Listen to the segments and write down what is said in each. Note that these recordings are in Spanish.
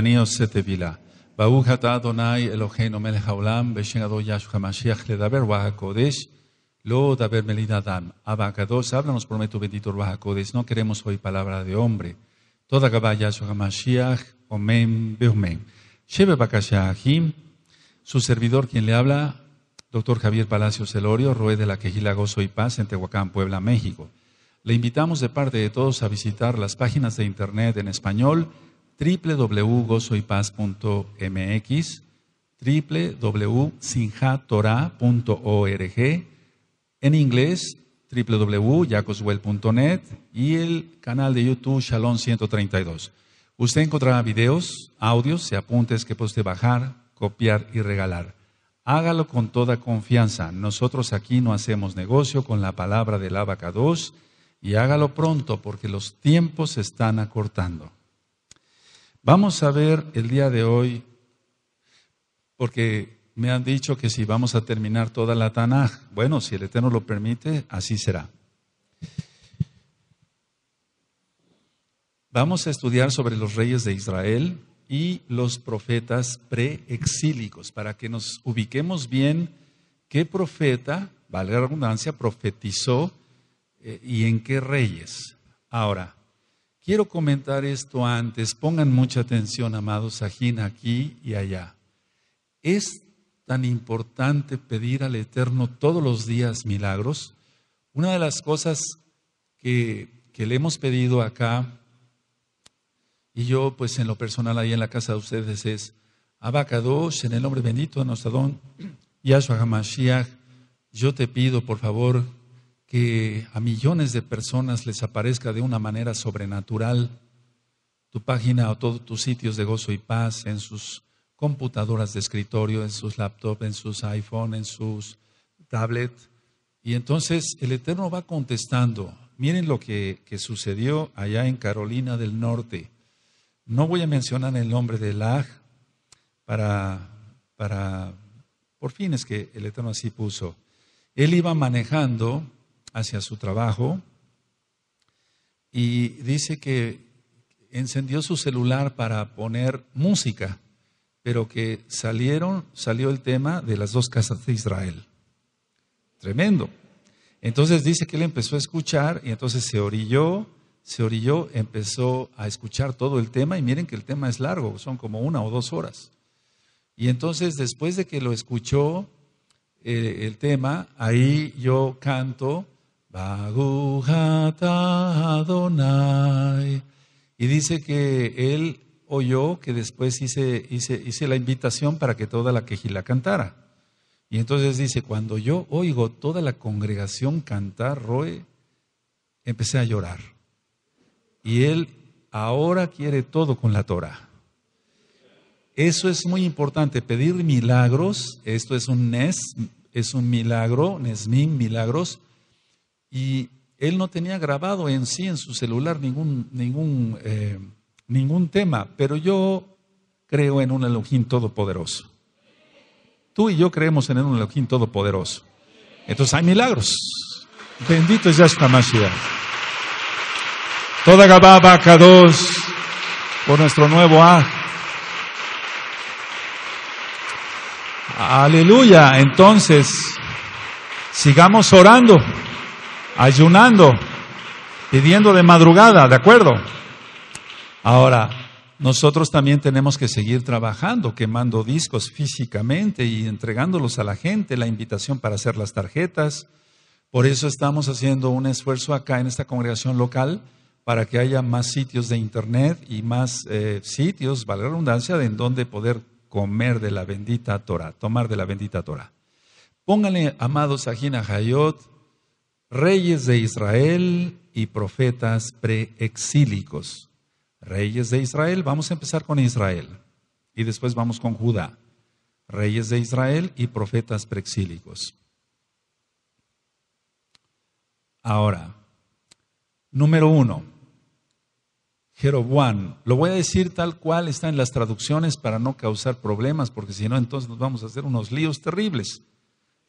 אני עושה תפילה. ברוך אתה אדוני אלוהינו מלך העולם, בשם אדון ישוע המשיח לדבר רוח הקודש, melida לדבר מליד אדם. אבא prometo háblanos prometo bendito no queremos hoy palabra de hombre. Toda רבה ישוע Hamashiach, Omen, ואמן. Lleve בבקשה su servidor quien le habla, doctor Javier Palacios Elorio, Rue de la Quejila Gozo y Paz en Tehuacán, Puebla, México. Le invitamos de parte de todos a visitar las páginas de internet en español, www.gozoypaz.mx, www.sinjatora.org, en inglés www.yacoswell.net y el canal de YouTube Shalom 132. Usted encontrará videos, audios y apuntes que puede bajar, copiar y regalar. Hágalo con toda confianza. Nosotros aquí no hacemos negocio con la palabra del abacados y hágalo pronto porque los tiempos se están acortando. Vamos a ver el día de hoy, porque me han dicho que si vamos a terminar toda la Tanaj, bueno, si el Eterno lo permite, así será. Vamos a estudiar sobre los reyes de Israel y los profetas preexílicos, para que nos ubiquemos bien qué profeta, valga la redundancia, profetizó eh, y en qué reyes. Ahora, Quiero comentar esto antes. Pongan mucha atención, amados ajina aquí y allá. Es tan importante pedir al Eterno todos los días milagros. Una de las cosas que, que le hemos pedido acá, y yo pues en lo personal ahí en la casa de ustedes es, Abacadosh, en el nombre bendito de nuestro don, Yahshua Hamashiach, yo te pido por favor que a millones de personas les aparezca de una manera sobrenatural tu página o todos tus sitios de gozo y paz en sus computadoras de escritorio, en sus laptops, en sus iPhone, en sus tablets. Y entonces el Eterno va contestando. Miren lo que, sucedió allá en Carolina del Norte. No voy a mencionar el nombre de Laj para, para, por fines que el Eterno así puso. Él iba manejando hacia su trabajo y dice que encendió su celular para poner música, pero que salieron, salió el tema de las dos casas de Israel. Tremendo. Entonces dice que él empezó a escuchar y entonces se orilló, se orilló, empezó a escuchar todo el tema y miren que el tema es largo, son como una o dos horas. Y entonces después de que lo escuchó eh, el tema, ahí yo canto y dice que él oyó que después hice, hice la invitación para que toda la quejila cantara. Y entonces dice, cuando yo oigo toda la congregación cantar, Roe, empecé a llorar. Y él ahora quiere todo con la Torah. Eso es muy importante, pedir milagros, esto es un Nes, es un milagro, Nesmin, milagros, y él no tenía grabado en sí, en su celular, ningún, ningún, eh, ningún tema, pero yo creo en un Elohim todopoderoso. Tú y yo creemos en un Elohim todopoderoso. Entonces hay milagros. Bendito es Yahshua Mashiach. Toda Gababa k dos por nuestro nuevo A. Aleluya. Entonces, sigamos orando ayunando, pidiendo de madrugada, ¿de acuerdo? Ahora, nosotros también tenemos que seguir trabajando, quemando discos físicamente y entregándolos a la gente, la invitación para hacer las tarjetas. Por eso estamos haciendo un esfuerzo acá en esta congregación local para que haya más sitios de internet y más eh, sitios, vale la redundancia, de en donde poder comer de la bendita Torah, tomar de la bendita Torah. Pónganle, amados, a Hayot, reyes de Israel y profetas preexílicos. Reyes de Israel, vamos a empezar con Israel y después vamos con Judá. Reyes de Israel y profetas preexílicos. Ahora, número uno, Jeroboam. Lo voy a decir tal cual está en las traducciones para no causar problemas, porque si no, entonces nos vamos a hacer unos líos terribles.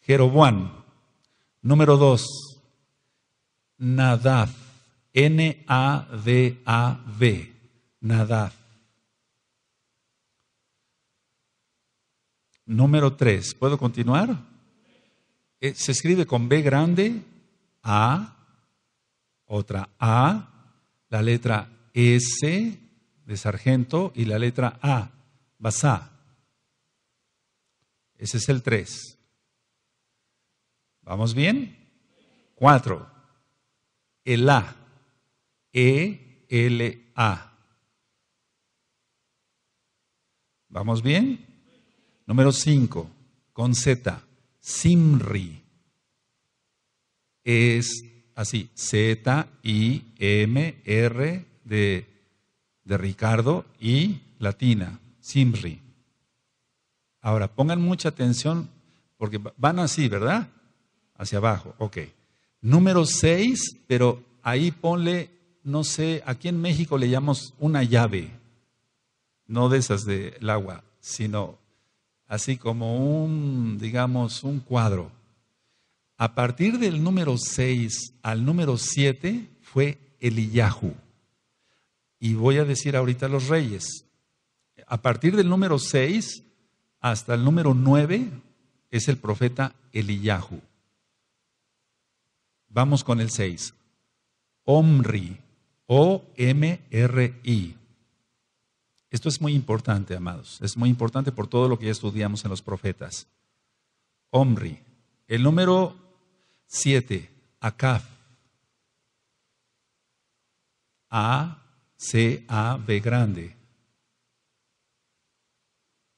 Jeroboam. Número dos, Nadav. n a d a B. Nadav. Número 3. ¿Puedo continuar? Eh, se escribe con B grande, A, otra A, la letra S de sargento y la letra A, basá. Ese es el 3. ¿Vamos bien? 4. A. E-L-A. ¿Vamos bien? Número 5, con Z, Simri. Es así, Z-I-M-R de, de Ricardo y Latina, Simri. Ahora, pongan mucha atención porque van así, ¿verdad? Hacia abajo, ok. Número 6, pero ahí ponle, no sé, aquí en México le llamamos una llave, no de esas del agua, sino así como un, digamos, un cuadro. A partir del número 6 al número 7 fue Eliyahu. Y voy a decir ahorita los reyes. A partir del número 6 hasta el número 9 es el profeta Eliyahu. Vamos con el 6. Omri, O-M-R-I. Esto es muy importante, amados. Es muy importante por todo lo que ya estudiamos en los profetas. Omri. El número 7, Acaf. A-C-A-B grande.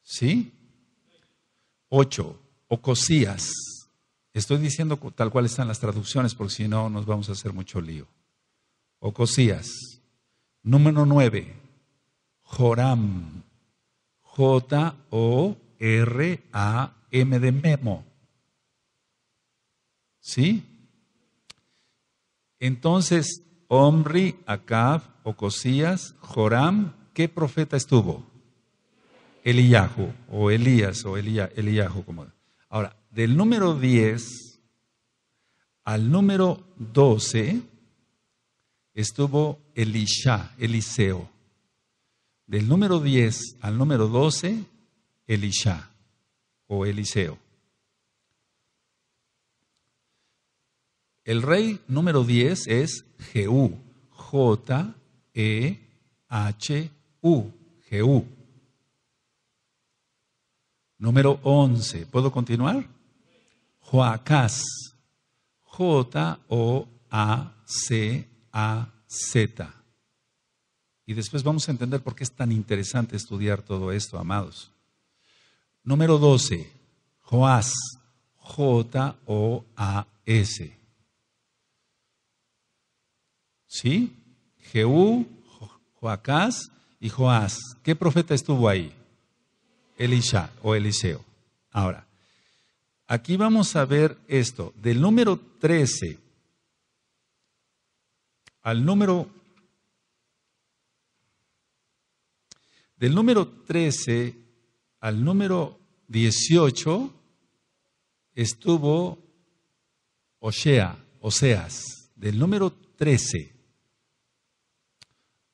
¿Sí? 8, Ocosías. Estoy diciendo tal cual están las traducciones, porque si no nos vamos a hacer mucho lío. Ocosías. Número 9. Joram. J-O-R-A-M de Memo. ¿Sí? Entonces, Omri, Acab, Ocosías, Joram, ¿qué profeta estuvo? Eliyahu, o Elías, o Eliyahu, como. Ahora, del número 10 al número 12 estuvo Elisha, Eliseo. Del número 10 al número 12, Elisha o Eliseo. El rey número 10 es Jehú, J-E-H-U, Jehú. Número 11, ¿puedo continuar? Joacás. J-O-A-C-A-Z. Y después vamos a entender por qué es tan interesante estudiar todo esto, amados. Número 12. Joás. J-O-A-S. ¿Sí? Jehú, Joacás y Joás. ¿Qué profeta estuvo ahí? Elisha o Eliseo. Ahora, Aquí vamos a ver esto, del número 13 al número del número 13 al número 18 estuvo Osea, Oseas, del número 13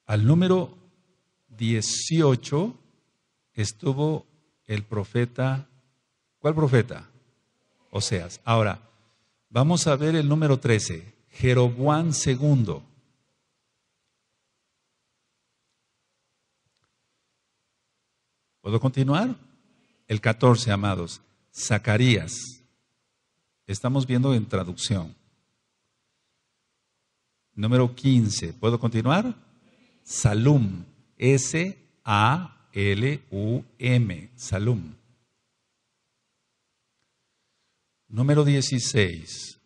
al número 18 estuvo el profeta ¿Cuál profeta? O sea, Ahora, vamos a ver el número 13, Jeroboam II. ¿Puedo continuar? El 14, amados, Zacarías. Estamos viendo en traducción. Número 15, ¿puedo continuar? Salum, S-A-L-U-M, Salum. Número 16.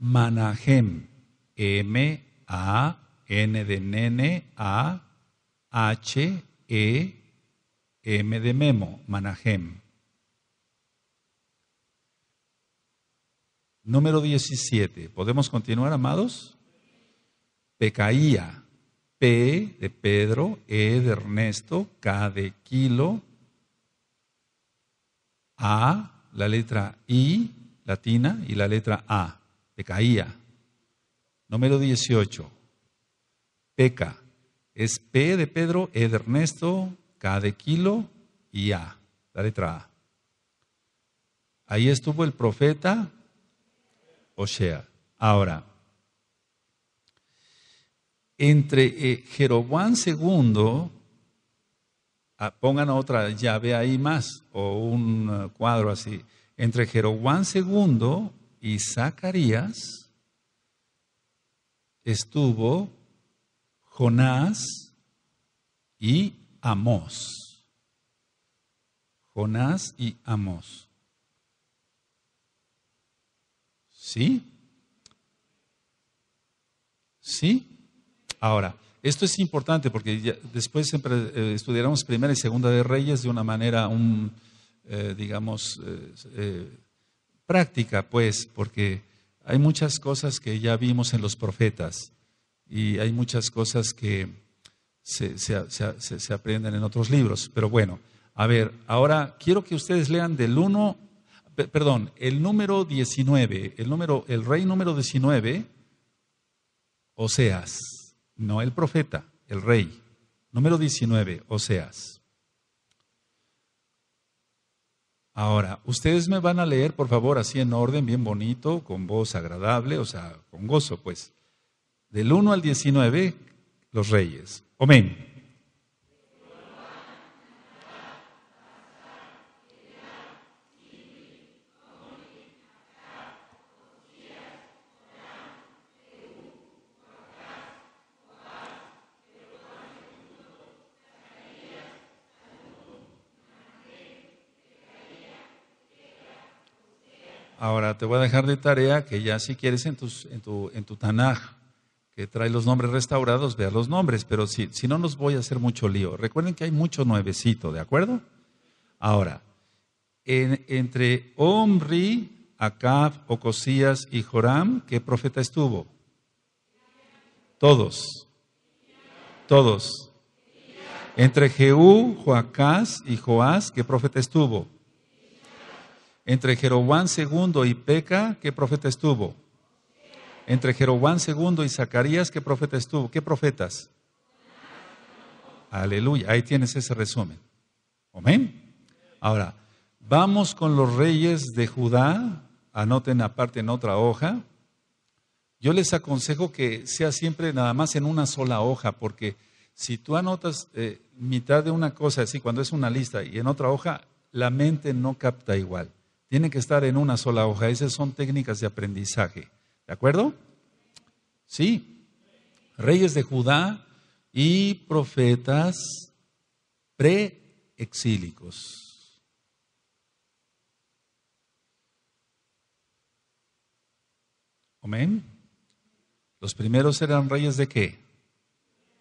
Manajem, M-A-N de nene A-H-E-M de memo. Manahem. Número 17. ¿Podemos continuar, amados? Pecaía. P de Pedro, E de Ernesto, K de Kilo, A la letra I latina y la letra A, de Caía. Número 18, peca. Es P de Pedro, E de Ernesto, K de Kilo y A, la letra A. Ahí estuvo el profeta Osea. Ahora, entre eh, Jeroboam II Ah, pongan otra llave ahí más o un eh, cuadro así. Entre Jeroboam II y Zacarías estuvo Jonás y Amós. Jonás y Amós. ¿Sí? ¿Sí? Ahora, esto es importante porque después siempre eh, estudiaremos Primera y Segunda de Reyes de una manera, eh, digamos, eh, práctica, pues, porque hay muchas cosas que ya vimos en los profetas y hay muchas cosas que se, se, se, aprenden en otros libros. Pero bueno, a ver, ahora quiero que ustedes lean del 1, perdón, el número 19, el, número, el rey número 19, Oseas no el profeta, el rey. Número 19, Oseas. Ahora, ustedes me van a leer, por favor, así en orden, bien bonito, con voz agradable, o sea, con gozo, pues. Del 1 al 19, los reyes. Amén. Ahora te voy a dejar de tarea que ya si quieres en, tu, Tanaj, que trae los nombres restaurados, vea los nombres, pero si, no nos voy a hacer mucho lío. Recuerden que hay mucho nuevecito, ¿de acuerdo? Ahora, entre Omri, Acab, Ocosías y Joram, ¿qué profeta estuvo? Todos. Todos. Entre Jeú, Joacás y Joás, ¿qué profeta estuvo? Entre Jeroboam II y Peca, ¿qué profeta estuvo? Entre Jeroboam II y Zacarías, ¿qué profeta estuvo? ¿Qué profetas? Aleluya, ahí tienes ese resumen. Amén. Ahora, vamos con los reyes de Judá. Anoten aparte en otra hoja. Yo les aconsejo que sea siempre nada más en una sola hoja, porque si tú anotas eh, mitad de una cosa así, cuando es una lista, y en otra hoja, la mente no capta igual tienen que estar en una sola hoja. Esas son técnicas de aprendizaje. ¿De acuerdo? Sí. Reyes de Judá y profetas preexílicos. Amén. Los primeros eran reyes de qué?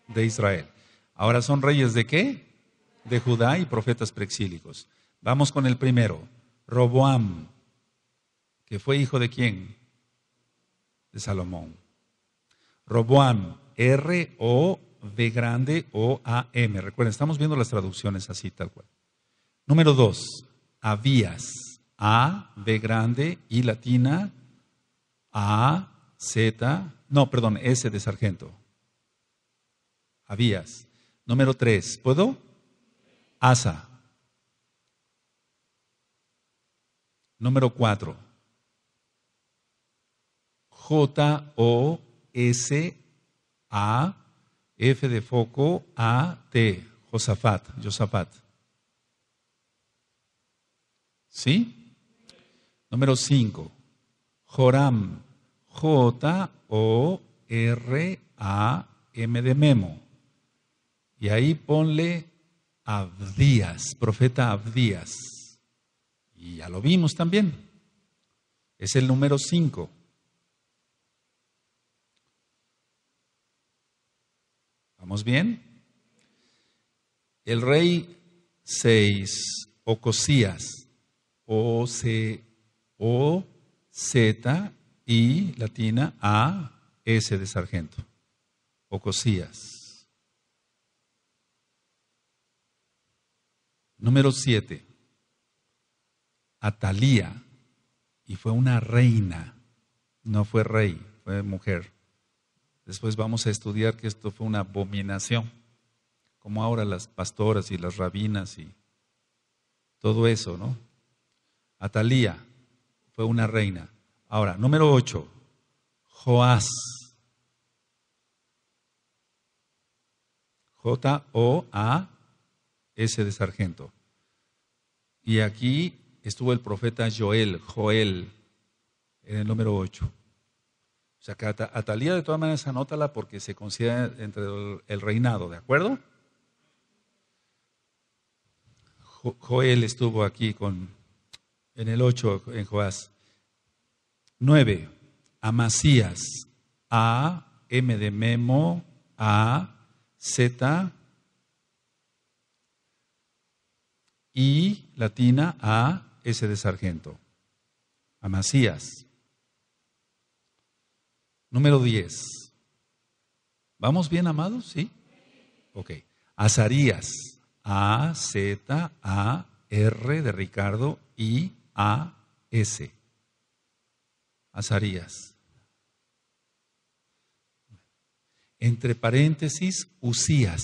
De Israel. Ahora son reyes de qué? De Judá y profetas preexílicos. Vamos con el primero. Roboam, que fue hijo de quién? De Salomón. Roboam, R-O-B grande O-A-M. Recuerden, estamos viendo las traducciones así, tal cual. Número dos, Abías, A, B grande, I latina, A, Z, no, perdón, S de sargento. Abías. Número tres, ¿puedo? Asa. Número cuatro. J-O-S-A. F de foco, A, T, Josafat, Josafat. ¿Sí? Número 5. Joram, J, O, R, A, M de Memo. Y ahí ponle Abdías, profeta Abdías. Y ya lo vimos también. Es el número cinco. ¿Vamos bien? El rey 6, Ocosías, O C O Z I latina A S de sargento. Ocosías. Número siete. Atalía, y fue una reina, no fue rey, fue mujer. Después vamos a estudiar que esto fue una abominación, como ahora las pastoras y las rabinas y todo eso, ¿no? Atalía fue una reina. Ahora, número 8, Joás. J-O-A-S de sargento. Y aquí estuvo el profeta Joel, Joel, en el número 8. O sea Atalía de todas maneras anótala porque se considera entre el reinado, ¿de acuerdo? Joel estuvo aquí con, en el 8 en Joás. 9. Amasías. A, M de Memo, A, Z, I, latina, A, ese de sargento, Amasías. Número 10. ¿Vamos bien, amados? ¿Sí? Ok. Azarías. A, Z, A, R de Ricardo, I, A, S. Azarías. Entre paréntesis, Usías.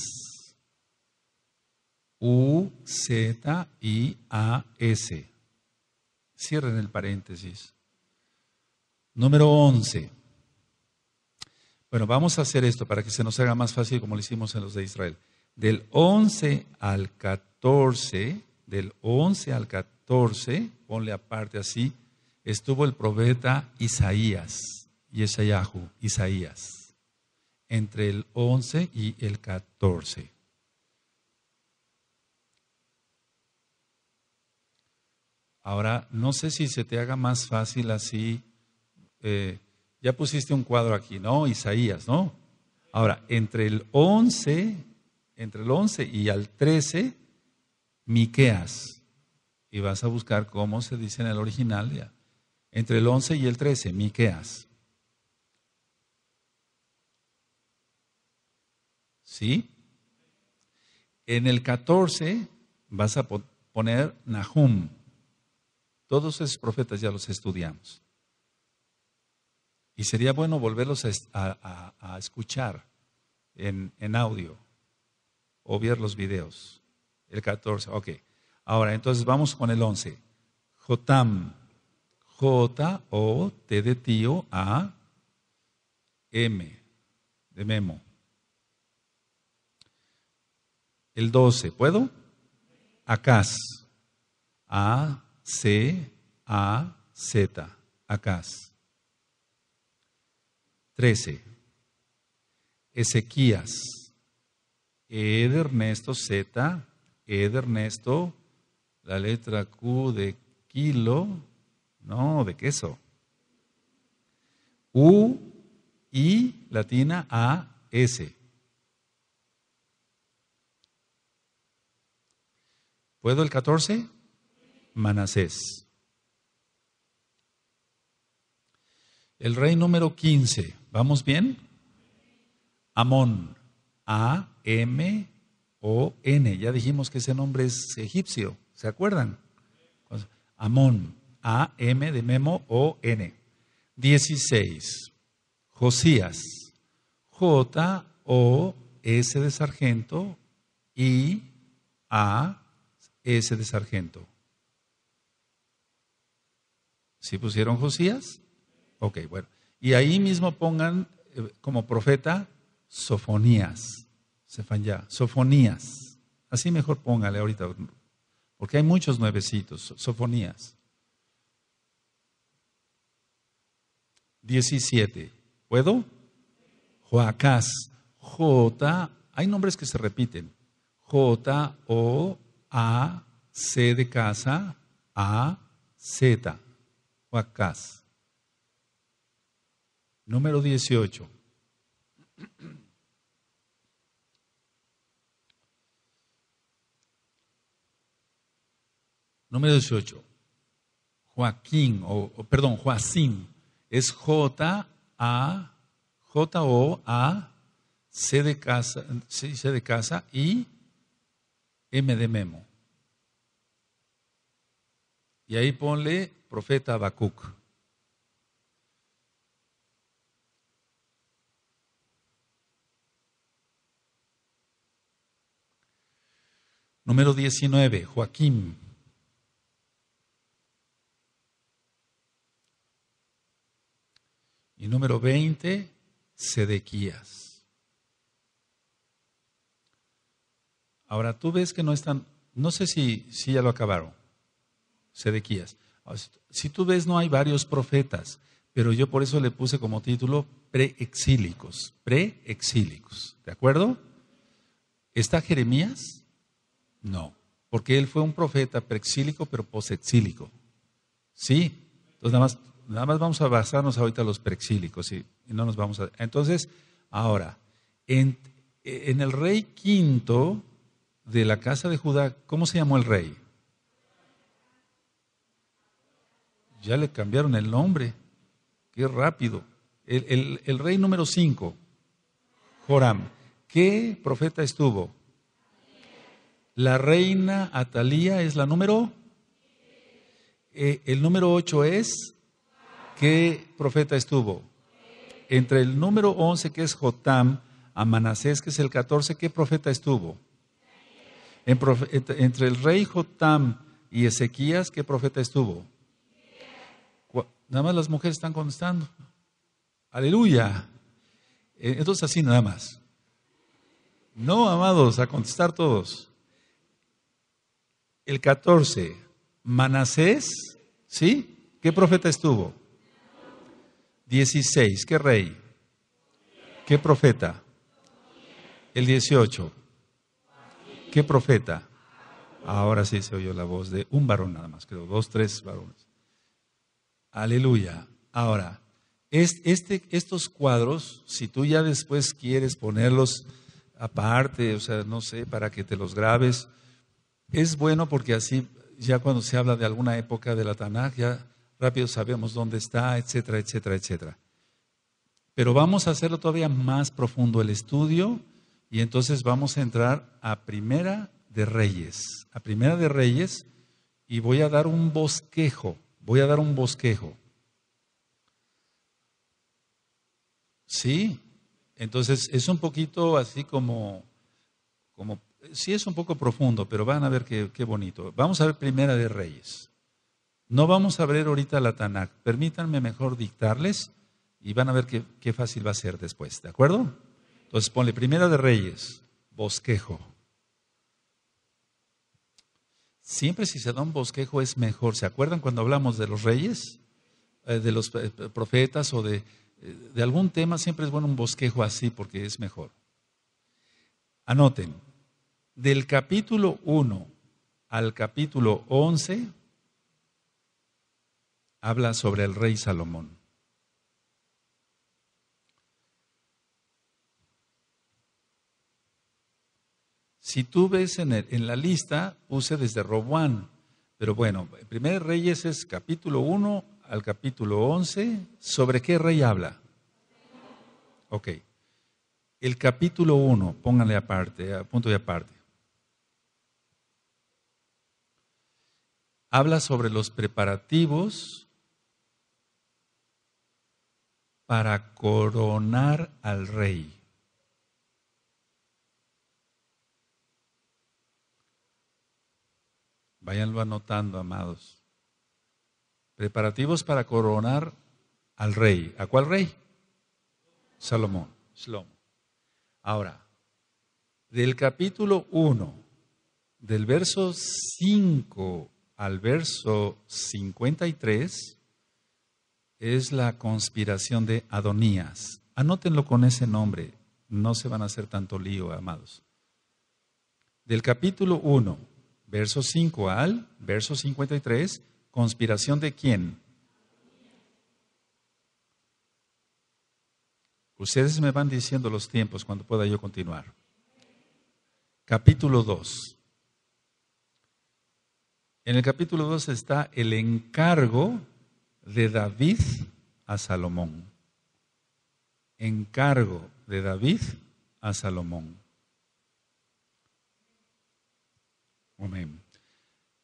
U, Z, I, A, S. Cierren el paréntesis. Número 11. Bueno, vamos a hacer esto para que se nos haga más fácil como lo hicimos en los de Israel. Del 11 al 14, del 11 al 14, ponle aparte así, estuvo el profeta Isaías, Yeshayahu, Isaías, entre el 11 y el 14. Ahora, no sé si se te haga más fácil así. Eh, ya pusiste un cuadro aquí, ¿no? Isaías, ¿no? Ahora, entre el 11, entre el 11 y al 13, Miqueas. Y vas a buscar cómo se dice en el original. Entre el 11 y el 13, Miqueas. ¿Sí? En el 14 vas a poner Nahum. Todos esos profetas ya los estudiamos. Y sería bueno volverlos a, escuchar en, en, audio o ver los videos. El 14, ok. Ahora, entonces vamos con el 11. Jotam, J-O-T de tío A, M de memo. El 12, ¿puedo? Acas, A, C-A-Z, Acaz. 13. Ezequías, E Ernesto Z, E Ernesto, la letra Q de kilo, no, de queso. U, I, latina, A, S. ¿Puedo el 14? Manasés. El rey número 15, ¿vamos bien? Amón, A-M-O-N. Ya dijimos que ese nombre es egipcio, ¿se acuerdan? Amón, A-M de Memo, O-N. 16. Josías, J-O-S de sargento, I-A-S de sargento. ¿Sí pusieron Josías? Ok, bueno. Y ahí mismo pongan eh, como profeta Sofonías. Se ya. Sofonías. Así mejor póngale ahorita, porque hay muchos nuevecitos. Sofonías. Diecisiete, ¿Puedo? Joacás. J. Hay nombres que se repiten. J, O, A, C de casa, A, Z. Joaquás. Número 18. Número 18. Joaquín, o, perdón, Joacín. Es J-A, J-O-A, C de casa, C de casa y M de memo. Y ahí ponle profeta Habacuc. Número diecinueve Joaquín. Y número veinte Sedequías. Ahora tú ves que no están, no sé si, si ya lo acabaron, Sedequías. Si tú ves, no hay varios profetas, pero yo por eso le puse como título preexílicos, preexílicos, ¿de acuerdo? ¿Está Jeremías? No, porque él fue un profeta preexílico, pero posexílico. Sí, entonces nada más, nada más vamos a basarnos ahorita a los preexílicos y, no nos vamos a... Entonces, ahora, en el rey quinto de la casa de Judá, ¿cómo se llamó el rey? ya le cambiaron el nombre. Qué rápido. El, rey número 5, Joram. ¿Qué profeta estuvo? La reina Atalía es la número. Eh, el número 8 es. ¿Qué profeta estuvo? Entre el número 11, que es Jotam, a Manasés, que es el 14, ¿qué profeta estuvo? entre el rey Jotam y Ezequías, ¿qué profeta estuvo? Nada más las mujeres están contestando. Aleluya. Eh, entonces así nada más. No, amados, a contestar todos. El 14, Manasés, ¿sí? ¿Qué profeta estuvo? 16, ¿qué rey? ¿Qué profeta? El 18, ¿qué profeta? Ahora sí se oyó la voz de un varón nada más, creo, dos, tres varones. Aleluya. Ahora, este, estos cuadros, si tú ya después quieres ponerlos aparte, o sea, no sé, para que te los grabes, es bueno porque así ya cuando se habla de alguna época de la Tanaj, ya rápido sabemos dónde está, etcétera, etcétera, etcétera. Pero vamos a hacerlo todavía más profundo el estudio y entonces vamos a entrar a Primera de Reyes, a Primera de Reyes y voy a dar un bosquejo Voy a dar un bosquejo. Sí, entonces es un poquito así como, como sí es un poco profundo, pero van a ver qué, bonito. Vamos a ver Primera de Reyes. No vamos a ver ahorita la Tanakh. Permítanme mejor dictarles y van a ver qué, qué fácil va a ser después, ¿de acuerdo? Entonces ponle Primera de Reyes, bosquejo. Siempre si se da un bosquejo es mejor. ¿Se acuerdan cuando hablamos de los reyes, eh, de los eh, profetas o de, eh, de algún tema? Siempre es bueno un bosquejo así porque es mejor. Anoten, del capítulo 1 al capítulo 11 habla sobre el rey Salomón. Si tú ves en, la lista, puse desde Roboán, pero bueno, el Primer Reyes es capítulo 1 al capítulo 11. ¿Sobre qué rey habla? Ok. El capítulo 1, pónganle aparte, a punto de aparte. Habla sobre los preparativos para coronar al rey. Váyanlo anotando, amados. Preparativos para coronar al rey. ¿A cuál rey? Salomón. Ahora, del capítulo 1, del verso 5 al verso 53, es la conspiración de Adonías. Anótenlo con ese nombre, no se van a hacer tanto lío, amados. Del capítulo 1 verso 5 al verso 53, conspiración de quién? Ustedes me van diciendo los tiempos cuando pueda yo continuar. Capítulo 2. En el capítulo 2 está el encargo de David a Salomón. Encargo de David a Salomón.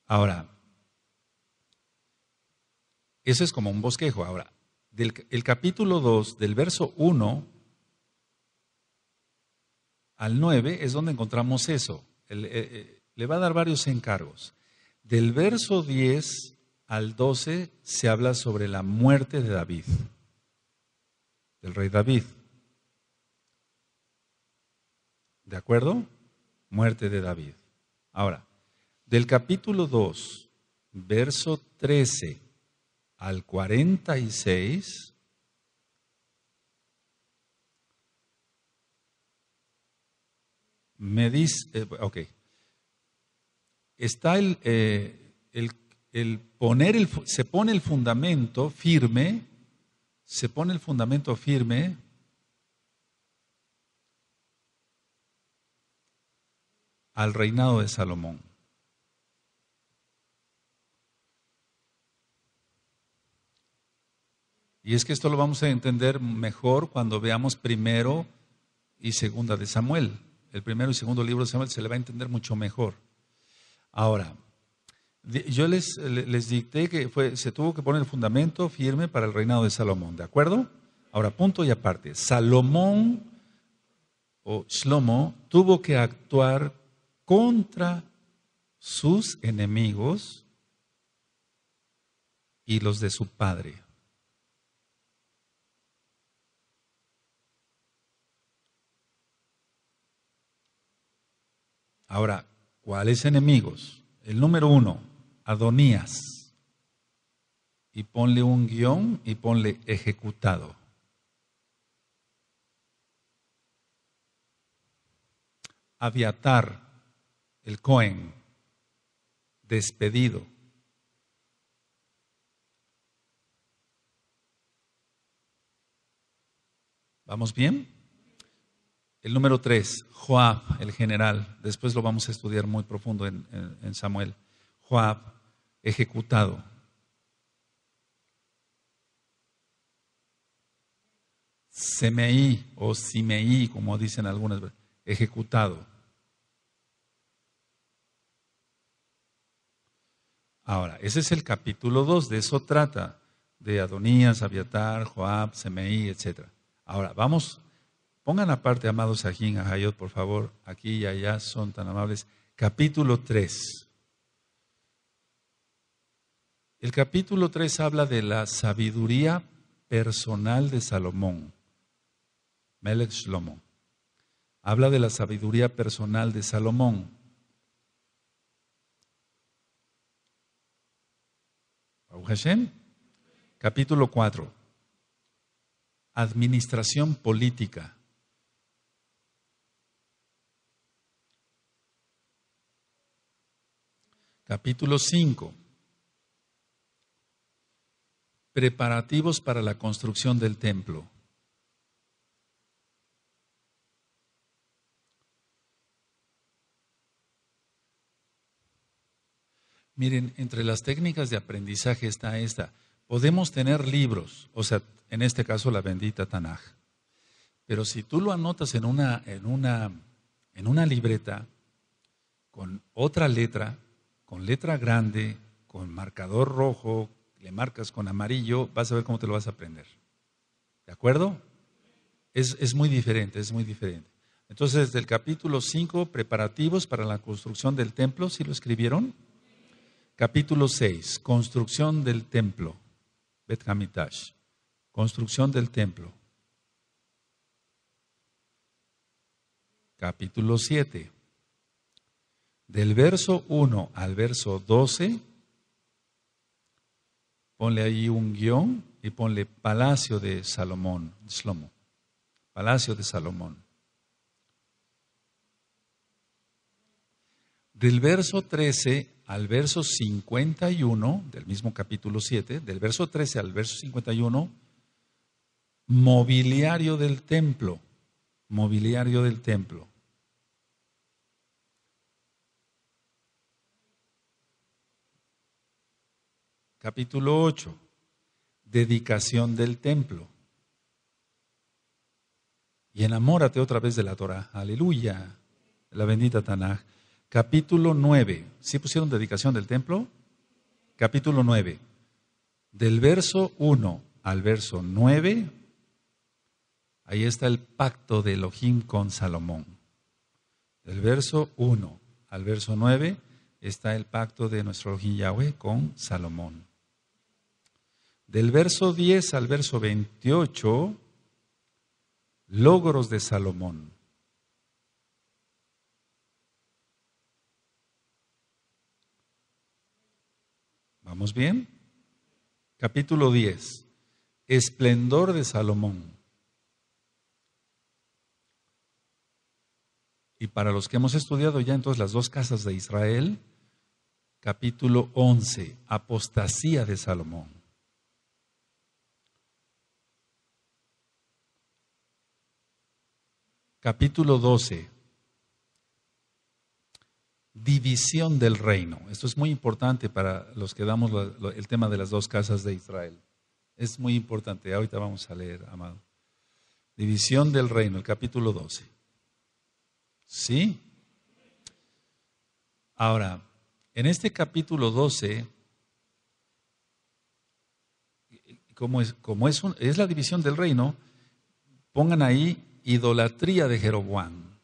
Ahora, eso es como un bosquejo. Ahora, del capítulo 2, del verso 1 al 9, es donde encontramos eso. Eh, eh, le va a dar varios encargos. Del verso 10 al 12 se habla sobre la muerte de David, del rey David. ¿De acuerdo? Muerte de David. Ahora, del capítulo 2, verso 13 al 46, me dice, eh, ok, está el, eh, el, el poner, el, se pone el fundamento firme, se pone el fundamento firme al reinado de Salomón. Y es que esto lo vamos a entender mejor cuando veamos primero y segunda de Samuel. El primero y segundo libro de Samuel se le va a entender mucho mejor. Ahora, yo les, dicté que se tuvo que poner el fundamento firme para el reinado de Salomón, ¿de acuerdo? Ahora, punto y aparte. Salomón o Shlomo tuvo que actuar contra sus enemigos y los de su padre. Ahora, ¿cuáles enemigos? El número uno, Adonías. Y ponle un guión y ponle ejecutado. Aviatar, el Cohen, despedido. ¿Vamos bien? El número tres, Joab, el general. Después lo vamos a estudiar muy profundo en, Samuel. Joab, ejecutado. Semeí o Simeí, como dicen algunas, ejecutado. Ahora, ese es el capítulo 2, de eso trata, de Adonías, Abiatar, Joab, Semeí, etc. Ahora, vamos Pongan aparte, amados Ajín, a Hayot, por favor, aquí y allá son tan amables. Capítulo 3. El capítulo 3 habla de la sabiduría personal de Salomón, Melech Shlomo. Habla de la sabiduría personal de Salomón. Hashem? Capítulo 4. Administración política. capítulo 5. Preparativos para la construcción del templo. Miren, entre las técnicas de aprendizaje está esta. Podemos tener libros, o sea, en este caso la bendita Tanaj. Pero si tú lo anotas en una, en una, en una libreta con otra letra, con letra grande, con marcador rojo, le marcas con amarillo, vas a ver cómo te lo vas a aprender. ¿De acuerdo? Es, muy diferente, es muy diferente. Entonces, del capítulo 5, preparativos para la construcción del templo, ¿sí lo escribieron? Capítulo 6, construcción del templo, Bet Hamitash, construcción del templo. Capítulo 7, del verso 1 al verso 12, ponle ahí un guión y ponle Palacio de Salomón, Slomo, Palacio de Salomón. Del verso 13 al verso 51, del mismo capítulo 7, del verso 13 al verso 51, mobiliario del templo, mobiliario del templo. capítulo 8, dedicación del templo. Y enamórate otra vez de la Torah. Aleluya. La bendita Tanaj. Capítulo 9. ¿Sí pusieron dedicación del templo? Capítulo 9. Del verso 1 al verso 9, ahí está el pacto de Elohim con Salomón. Del verso 1 al verso 9 está el pacto de nuestro Elohim Yahweh con Salomón. Del verso 10 al verso 28, logros de Salomón. ¿Vamos bien? Capítulo 10. Esplendor de Salomón. Y para los que hemos estudiado ya entonces las dos casas de Israel, capítulo 11, apostasía de Salomón. capítulo 12, división del reino. Esto es muy importante para los que damos el tema de las dos casas de Israel. Es muy importante. Ahorita vamos a leer, amado. División del reino, el capítulo 12. ¿Sí? Ahora, en este capítulo 12, como es, como es, es la división del reino, pongan ahí idolatría de Jeroboam.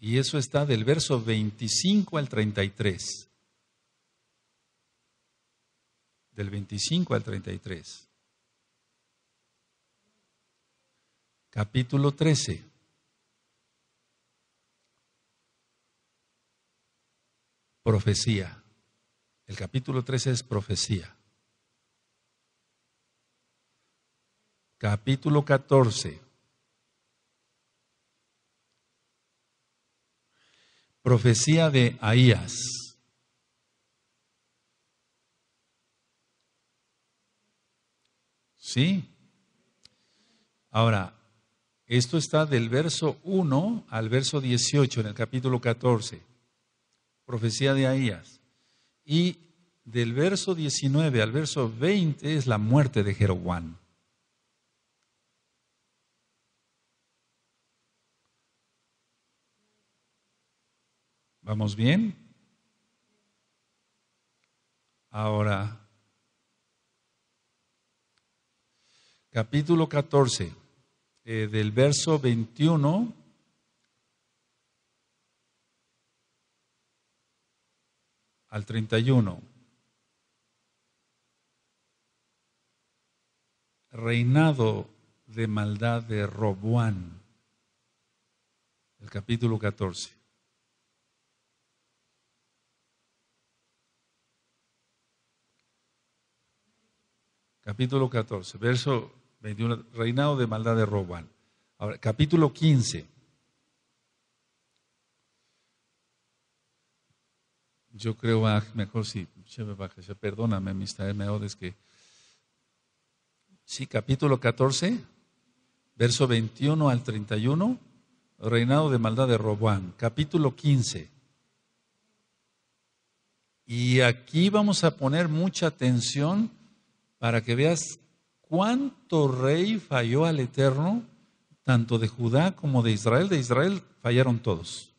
Y eso está del verso 25 al 33. Del 25 al 33. Capítulo 13. Profecía. El capítulo 13 es profecía. capítulo 14. Profecía de Ahías. ¿Sí? Ahora, esto está del verso 1 al verso 18 en el capítulo 14, profecía de Ahías. Y del verso 19 al verso 20 es la muerte de Jeroboam. ¿Vamos bien? Ahora, capítulo 14, eh, del verso 21 al 31. Reinado de maldad de Roboán, el capítulo 14. capítulo 14, verso 21, reinado de maldad de Robán. Ahora, capítulo 15. Yo creo, ah, mejor si, perdóname, me es que. Sí, capítulo 14, verso 21 al 31, reinado de maldad de Robán. Capítulo 15. Y aquí vamos a poner mucha atención para que veas cuánto rey falló al Eterno, tanto de Judá como de Israel. De Israel fallaron todos.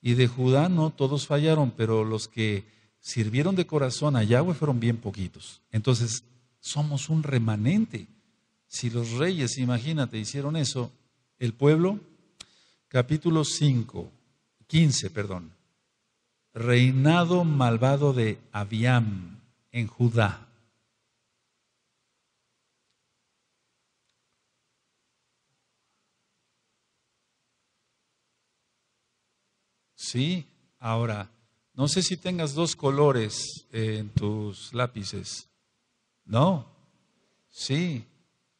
Y de Judá no todos fallaron, pero los que sirvieron de corazón a Yahweh fueron bien poquitos. Entonces, somos un remanente. Si los reyes, imagínate, hicieron eso, el pueblo, capítulo 5, 15, perdón. Reinado malvado de Abiam en Judá. ¿Sí? Ahora, no sé si tengas dos colores eh, en tus lápices. ¿No? Sí.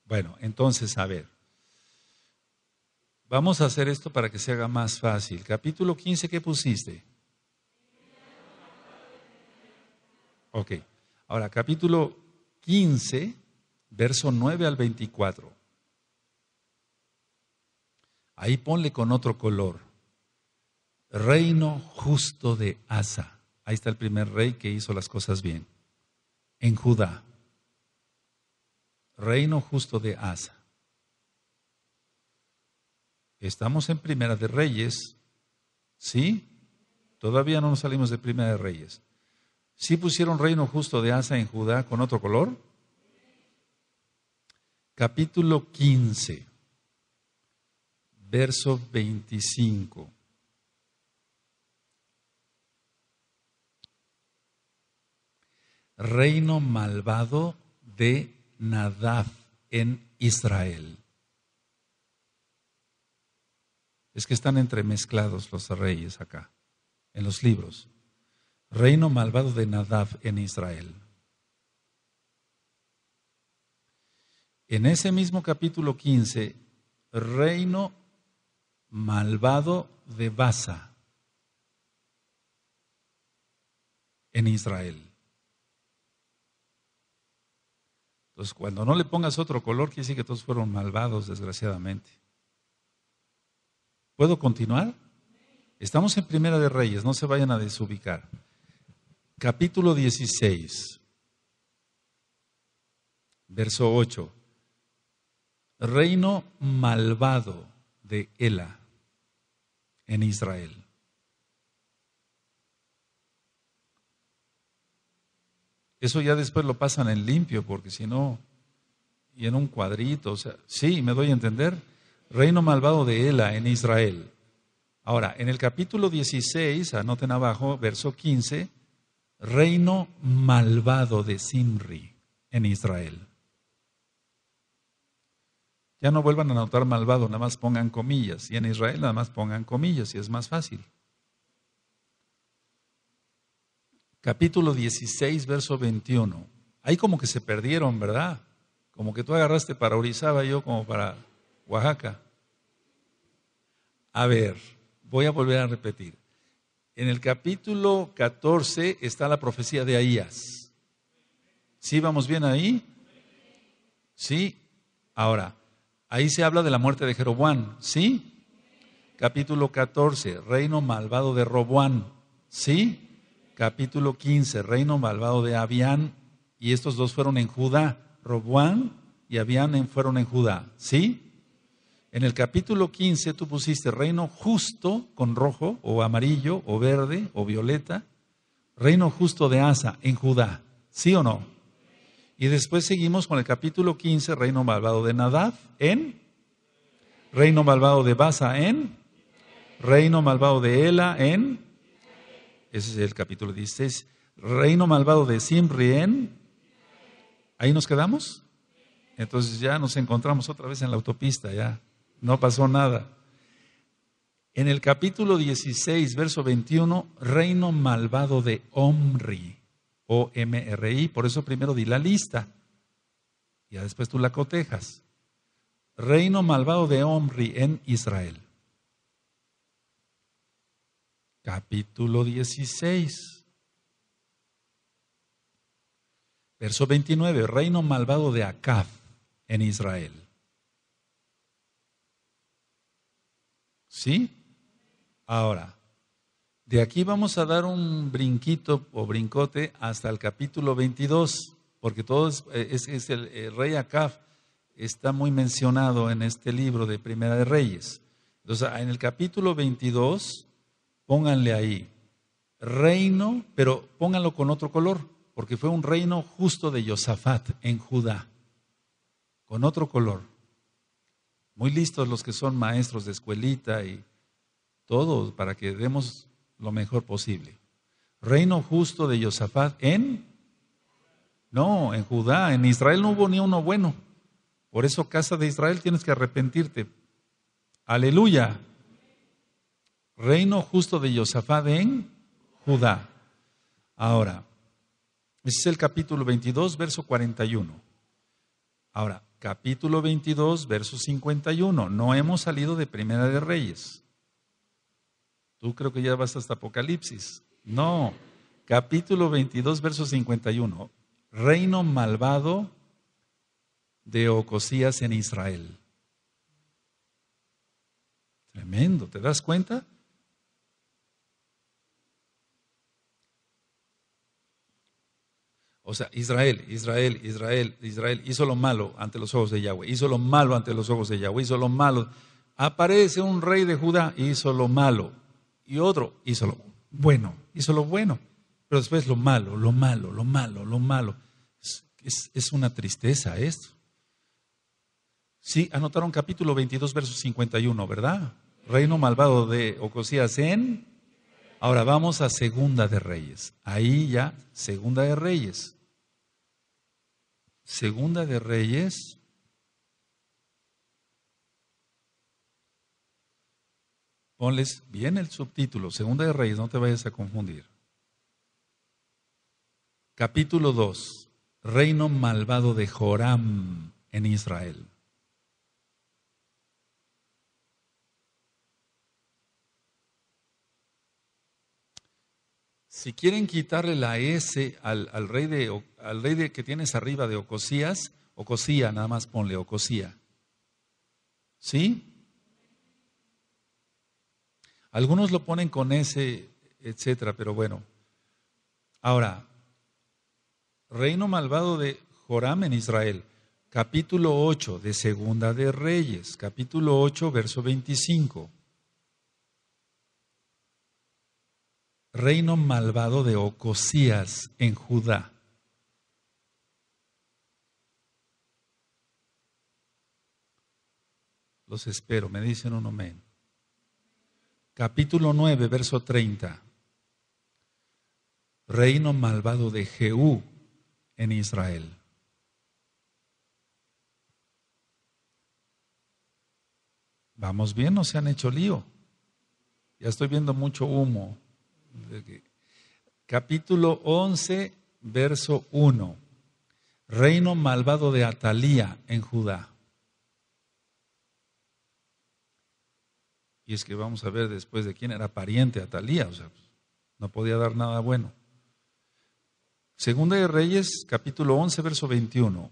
Bueno, entonces, a ver. Vamos a hacer esto para que se haga más fácil. Capítulo 15, ¿qué pusiste? Ok. Ahora, capítulo 15, verso 9 al 24. Ahí ponle con otro color reino justo de Asa. Ahí está el primer rey que hizo las cosas bien. En Judá. Reino justo de Asa. Estamos en Primera de Reyes. ¿Sí? Todavía no nos salimos de Primera de Reyes. ¿Sí pusieron reino justo de Asa en Judá con otro color? Capítulo 15, verso 25. reino malvado de Nadab en Israel. Es que están entremezclados los reyes acá, en los libros. Reino malvado de Nadab en Israel. En ese mismo capítulo 15, reino malvado de Basa en Israel. Entonces, cuando no le pongas otro color, quiere decir que todos fueron malvados, desgraciadamente. ¿Puedo continuar? Estamos en Primera de Reyes, no se vayan a desubicar. Capítulo 16, verso 8. Reino malvado de Ela en Israel. Eso ya después lo pasan en limpio, porque si no, y en un cuadrito, o sea, sí, me doy a entender, reino malvado de Ela en Israel. Ahora, en el capítulo 16, anoten abajo, verso 15, reino malvado de Zimri en Israel. Ya no vuelvan a anotar malvado, nada más pongan comillas. Y en Israel nada más pongan comillas y es más fácil. capítulo 16, verso 21. Ahí como que se perdieron, ¿verdad? Como que tú agarraste para Orizaba y yo como para Oaxaca. A ver, voy a volver a repetir. En el capítulo 14 está la profecía de Ahías. ¿Sí vamos bien ahí? ¿Sí? Ahora, ahí se habla de la muerte de Jeroboam, ¿sí? Capítulo 14, reino malvado de Roboán, ¿sí? capítulo 15, reino malvado de Abián, y estos dos fueron en Judá, Robuán y Abián fueron en Judá, ¿sí? En el capítulo 15 tú pusiste reino justo con rojo o amarillo o verde o violeta, reino justo de Asa en Judá, ¿sí o no? Y después seguimos con el capítulo 15, reino malvado de Nadab en, reino malvado de Basa en, reino malvado de Ela en, ese es el capítulo 16. Reino malvado de en, ¿Ahí nos quedamos? Entonces ya nos encontramos otra vez en la autopista, ya. No pasó nada. En el capítulo 16, verso 21, reino malvado de Omri, O-M-R-I. Por eso primero di la lista. Ya después tú la cotejas. Reino malvado de Omri en Israel capítulo 16, verso 29, reino malvado de Acab en Israel. ¿Sí? Ahora, de aquí vamos a dar un brinquito o brincote hasta el capítulo 22, porque todo es, eh, el, rey Acaf está muy mencionado en este libro de Primera de Reyes. Entonces, en el capítulo 22 pónganle ahí reino, pero pónganlo con otro color, porque fue un reino justo de Josafat en Judá, con otro color. Muy listos los que son maestros de escuelita y todos para que demos lo mejor posible. Reino justo de Josafat en... No, en Judá, en Israel no hubo ni uno bueno. Por eso, casa de Israel, tienes que arrepentirte. Aleluya reino justo de Josafat en Judá. Ahora, ese es el capítulo 22, verso 41. Ahora, capítulo 22, verso 51. No hemos salido de Primera de Reyes. Tú creo que ya vas hasta Apocalipsis. No, capítulo 22, verso 51. Reino malvado de Ocosías en Israel. Tremendo, ¿te das cuenta? O sea, Israel, Israel, Israel, Israel hizo lo malo ante los ojos de Yahweh, hizo lo malo ante los ojos de Yahweh, hizo lo malo. Aparece un rey de Judá, hizo lo malo, y otro hizo lo bueno, hizo lo bueno, pero después lo malo, lo malo, lo malo, lo malo. Es, una tristeza esto. Sí, anotaron capítulo 22, verso 51, ¿verdad? Reino malvado de Ocosías en... Ahora vamos a Segunda de Reyes. Ahí ya, Segunda de Reyes. Segunda de Reyes. Ponles bien el subtítulo, Segunda de Reyes, no te vayas a confundir. Capítulo 2. Reino malvado de Joram en Israel. si quieren quitarle la S al, rey, de, al rey de, que tienes arriba de Ocosías, Ocosía, nada más ponle Ocosía. ¿Sí? Algunos lo ponen con S, etcétera, pero bueno. Ahora, reino malvado de Joram en Israel, capítulo 8 de Segunda de Reyes, capítulo 8, verso 25. reino malvado de Ocosías en Judá. Los espero, me dicen un amén. Capítulo 9, verso 30. Reino malvado de Jehú en Israel. Vamos bien, no se han hecho lío. Ya estoy viendo mucho humo capítulo 11, verso 1. Reino malvado de Atalía en Judá. Y es que vamos a ver después de quién era pariente Atalía, o sea, no podía dar nada bueno. Segunda de Reyes, capítulo 11, verso 21.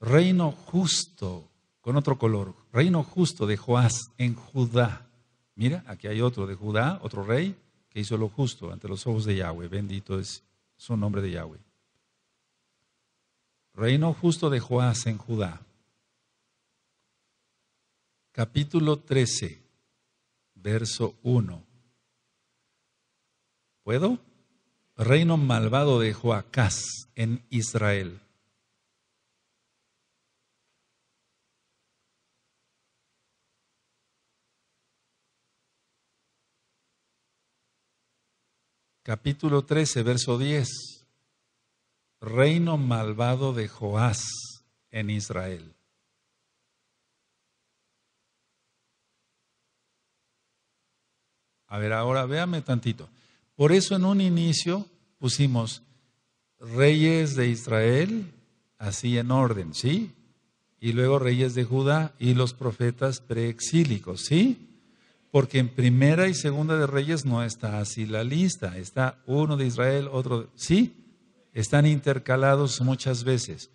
Reino justo, con otro color, reino justo de Joás en Judá. Mira, aquí hay otro de Judá, otro rey que hizo lo justo ante los ojos de Yahweh. Bendito es su nombre de Yahweh. Reino justo de Joás en Judá. Capítulo 13, verso 1. ¿Puedo? Reino malvado de Joacás en Israel. capítulo 13, verso 10. Reino malvado de Joás en Israel. A ver, ahora véame tantito. Por eso en un inicio pusimos reyes de Israel, así en orden, ¿sí? Y luego reyes de Judá y los profetas preexílicos, ¿sí? Porque en primera y segunda de Reyes no está así la lista. Está uno de Israel, otro de... Sí, están intercalados muchas veces.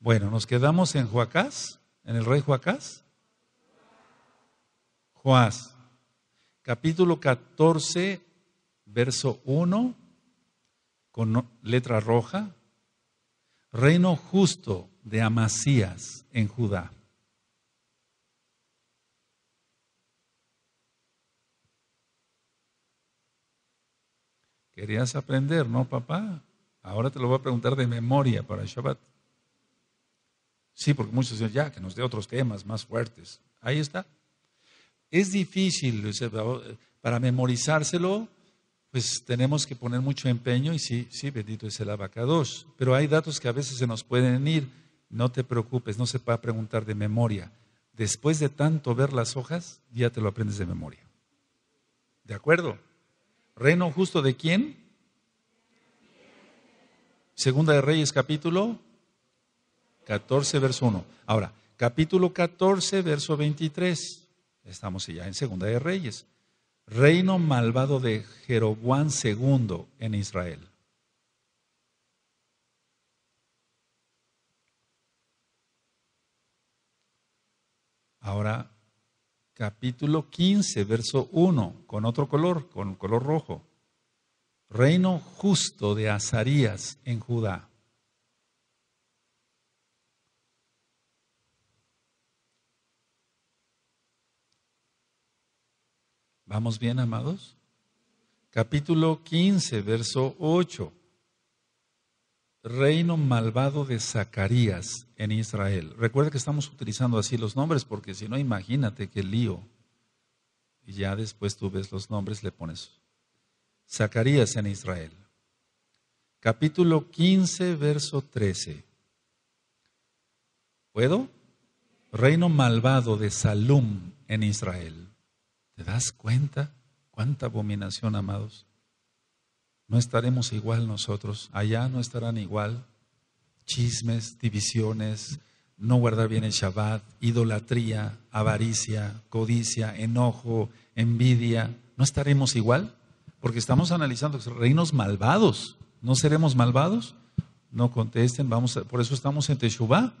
Bueno, nos quedamos en Joacás, en el rey Joacás. Joás, capítulo 14, verso 1, con letra roja. Reino justo de Amasías en Judá. Querías aprender, ¿no, papá? Ahora te lo voy a preguntar de memoria para el Shabbat. Sí, porque muchos dicen, ya, que nos dé otros temas más fuertes. Ahí está. Es difícil eh, para memorizárselo, pues tenemos que poner mucho empeño y sí, sí, bendito es el abacados. Pero hay datos que a veces se nos pueden ir. No te preocupes, no se va a preguntar de memoria. Después de tanto ver las hojas, ya te lo aprendes de memoria. ¿De acuerdo? ¿Reino justo de quién? Segunda de Reyes capítulo 14, verso 1. Ahora, capítulo 14, verso 23. Estamos ya en Segunda de Reyes. Reino malvado de Jeroboam II en Israel. Ahora, capítulo 15, verso 1, con otro color, con color rojo. Reino justo de Azarías en Judá. ¿Vamos bien, amados? Capítulo 15, verso 8 reino malvado de Zacarías en Israel. Recuerda que estamos utilizando así los nombres porque si no, imagínate qué lío. Y ya después tú ves los nombres, le pones Zacarías en Israel. Capítulo 15, verso 13. ¿Puedo? Reino malvado de Salum en Israel. ¿Te das cuenta? Cuánta abominación, amados no estaremos igual nosotros. Allá no estarán igual. Chismes, divisiones, no guardar bien el Shabbat, idolatría, avaricia, codicia, enojo, envidia. ¿No estaremos igual? Porque estamos analizando reinos malvados. ¿No seremos malvados? No contesten, vamos por eso estamos en Teshuvah.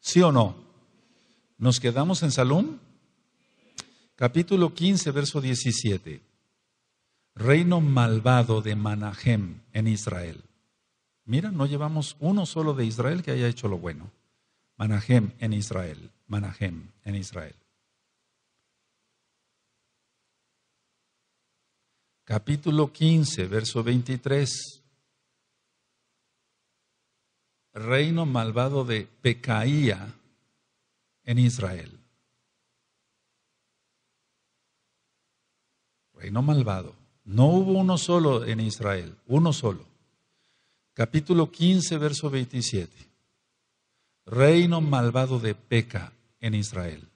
¿Sí o no? ¿Nos quedamos en Salón? Capítulo 15, verso 17 reino malvado de Manahem en Israel. Mira, no llevamos uno solo de Israel que haya hecho lo bueno. Manahem en Israel, Manahem en Israel. Capítulo 15, verso 23. Reino malvado de Pecaía en Israel. Reino malvado. No hubo uno solo en Israel, uno solo. Capítulo 15, verso 27. Reino malvado de Peca en Israel.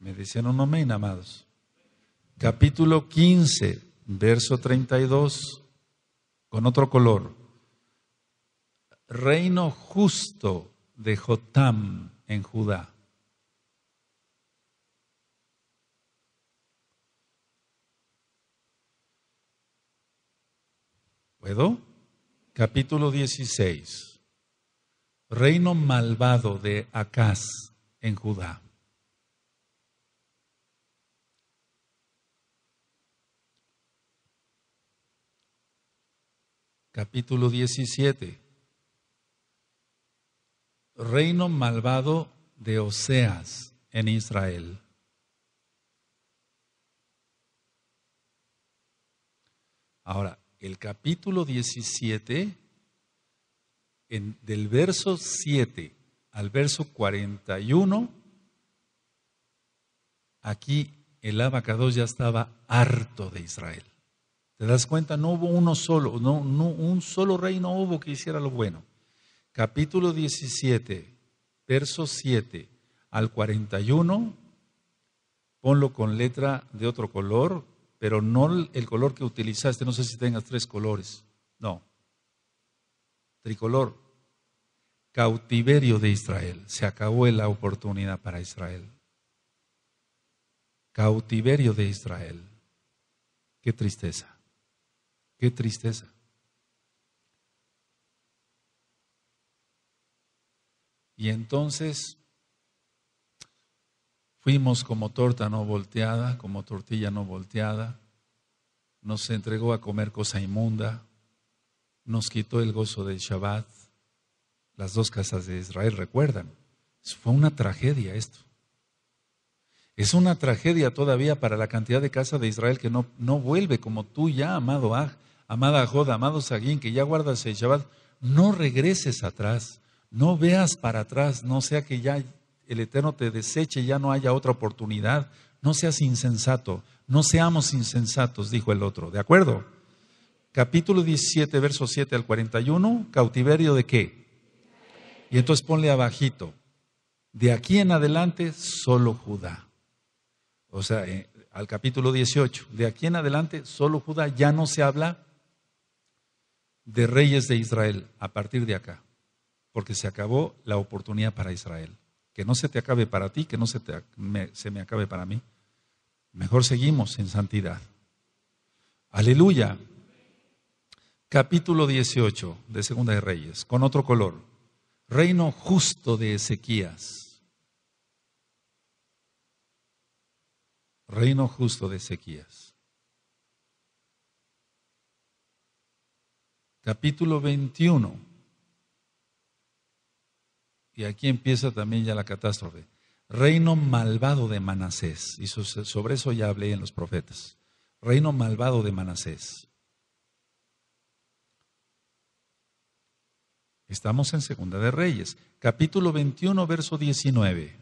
Me dicen un amén, amados. Capítulo 15, verso 32, con otro color. Reino justo de Jotam en Judá. Capítulo 16. Reino malvado de Acaz en Judá. Capítulo 17. Reino malvado de Oseas en Israel. Ahora, el capítulo 17, del verso 7 al verso 41, aquí el abacado ya estaba harto de Israel. ¿Te das cuenta? No hubo uno solo, no, no, un solo rey no hubo que hiciera lo bueno. Capítulo 17, verso 7 al 41, ponlo con letra de otro color, pero no el color que utilizaste. No sé si tengas tres colores. No. Tricolor. Cautiverio de Israel. Se acabó la oportunidad para Israel. Cautiverio de Israel. Qué tristeza. Qué tristeza. Y entonces Fuimos como torta no volteada, como tortilla no volteada. Nos entregó a comer cosa inmunda. Nos quitó el gozo del Shabbat. Las dos casas de Israel recuerdan. Fue una tragedia esto. Es una tragedia todavía para la cantidad de casa de Israel que no, no vuelve como tú ya, amado Ah, amada Joda, amado Saguín, que ya guardas el Shabbat. No regreses atrás, no veas para atrás, no sea que ya el Eterno te deseche y ya no haya otra oportunidad. No seas insensato, no seamos insensatos, dijo el otro. ¿De acuerdo? Capítulo 17, verso 7 al 41, cautiverio de qué? Y entonces ponle abajito, de aquí en adelante solo Judá. O sea, eh, al capítulo 18, de aquí en adelante solo Judá, ya no se habla de reyes de Israel a partir de acá, porque se acabó la oportunidad para Israel que no se te acabe para ti, que no se, me, me acabe para mí. Mejor seguimos en santidad. Aleluya. Capítulo 18 de Segunda de Reyes, con otro color. Reino justo de Ezequías. Reino justo de Ezequías. Capítulo 21 y aquí empieza también ya la catástrofe, reino malvado de Manasés, y sobre eso ya hablé en los profetas, reino malvado de Manasés. Estamos en Segunda de Reyes, capítulo 21, verso 19.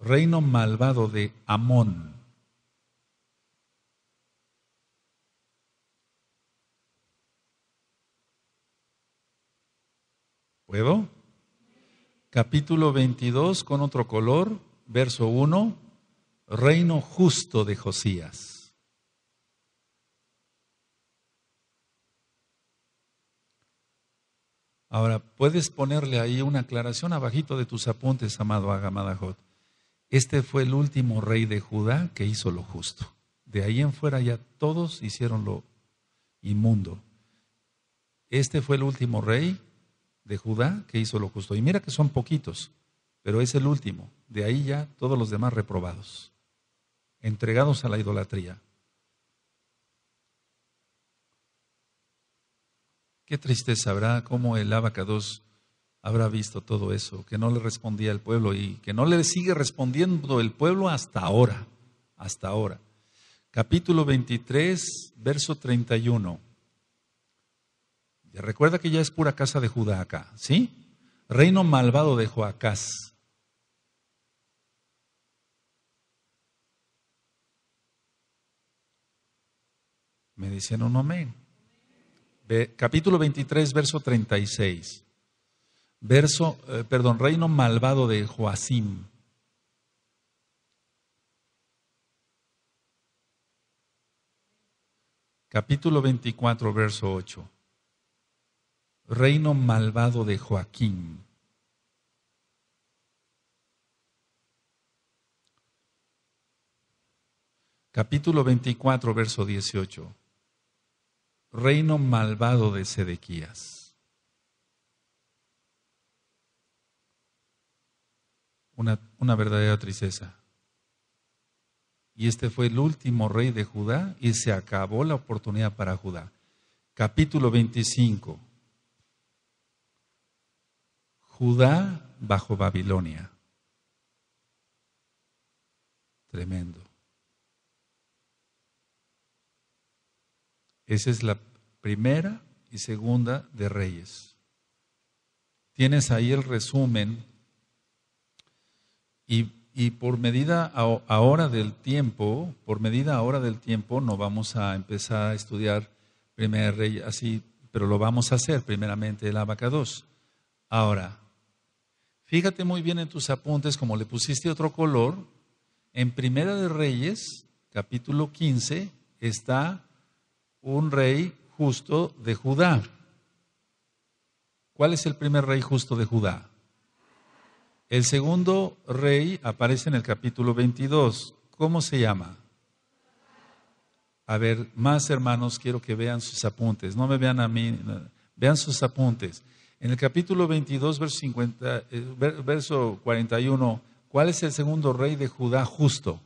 Reino malvado de Amón. ¿Puedo? Capítulo 22 con otro color, verso 1, reino justo de Josías. Ahora, puedes ponerle ahí una aclaración abajito de tus apuntes, amado Agamadajot. Este fue el último rey de Judá que hizo lo justo. De ahí en fuera ya todos hicieron lo inmundo. Este fue el último rey de Judá que hizo lo justo. Y mira que son poquitos, pero es el último. De ahí ya todos los demás reprobados, entregados a la idolatría. Qué tristeza habrá como el Abacados habrá visto todo eso, que no le respondía el pueblo y que no le sigue respondiendo el pueblo hasta ahora, hasta ahora. Capítulo 23, verso 31. Recuerda que ya es pura casa de Judá acá, ¿sí? Reino malvado de Joacás. Me dicen un amén. Capítulo 23, verso 36. Verso, eh, perdón, reino malvado de Joacim. Capítulo 24, verso 8 reino malvado de Joaquín. Capítulo 24, verso 18. Reino malvado de Sedequías. Una, una verdadera tristeza. Y este fue el último rey de Judá y se acabó la oportunidad para Judá. Capítulo 25, Judá bajo Babilonia. Tremendo. Esa es la primera y segunda de Reyes. Tienes ahí el resumen y, por medida ahora del tiempo, por medida ahora del tiempo, no vamos a empezar a estudiar Primera Rey así, pero lo vamos a hacer primeramente el Abacados. Ahora, Fíjate muy bien en tus apuntes, como le pusiste otro color, en Primera de Reyes, capítulo 15, está un rey justo de Judá. ¿Cuál es el primer rey justo de Judá? El segundo rey aparece en el capítulo 22. ¿Cómo se llama? A ver, más hermanos, quiero que vean sus apuntes. No me vean a mí, vean sus apuntes. En el capítulo 22, verso, 41, eh, ¿cuál es el segundo rey de Judá justo?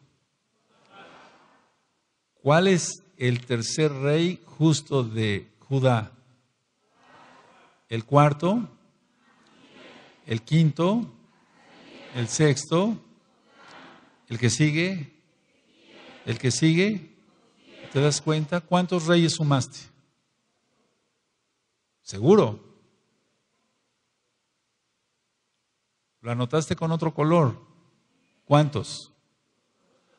¿Cuál es el tercer rey justo de Judá? El cuarto, el quinto, el sexto, el que sigue, el que sigue. ¿Te das cuenta? ¿Cuántos reyes sumaste? Seguro, ¿Lo anotaste con otro color? ¿Cuántos?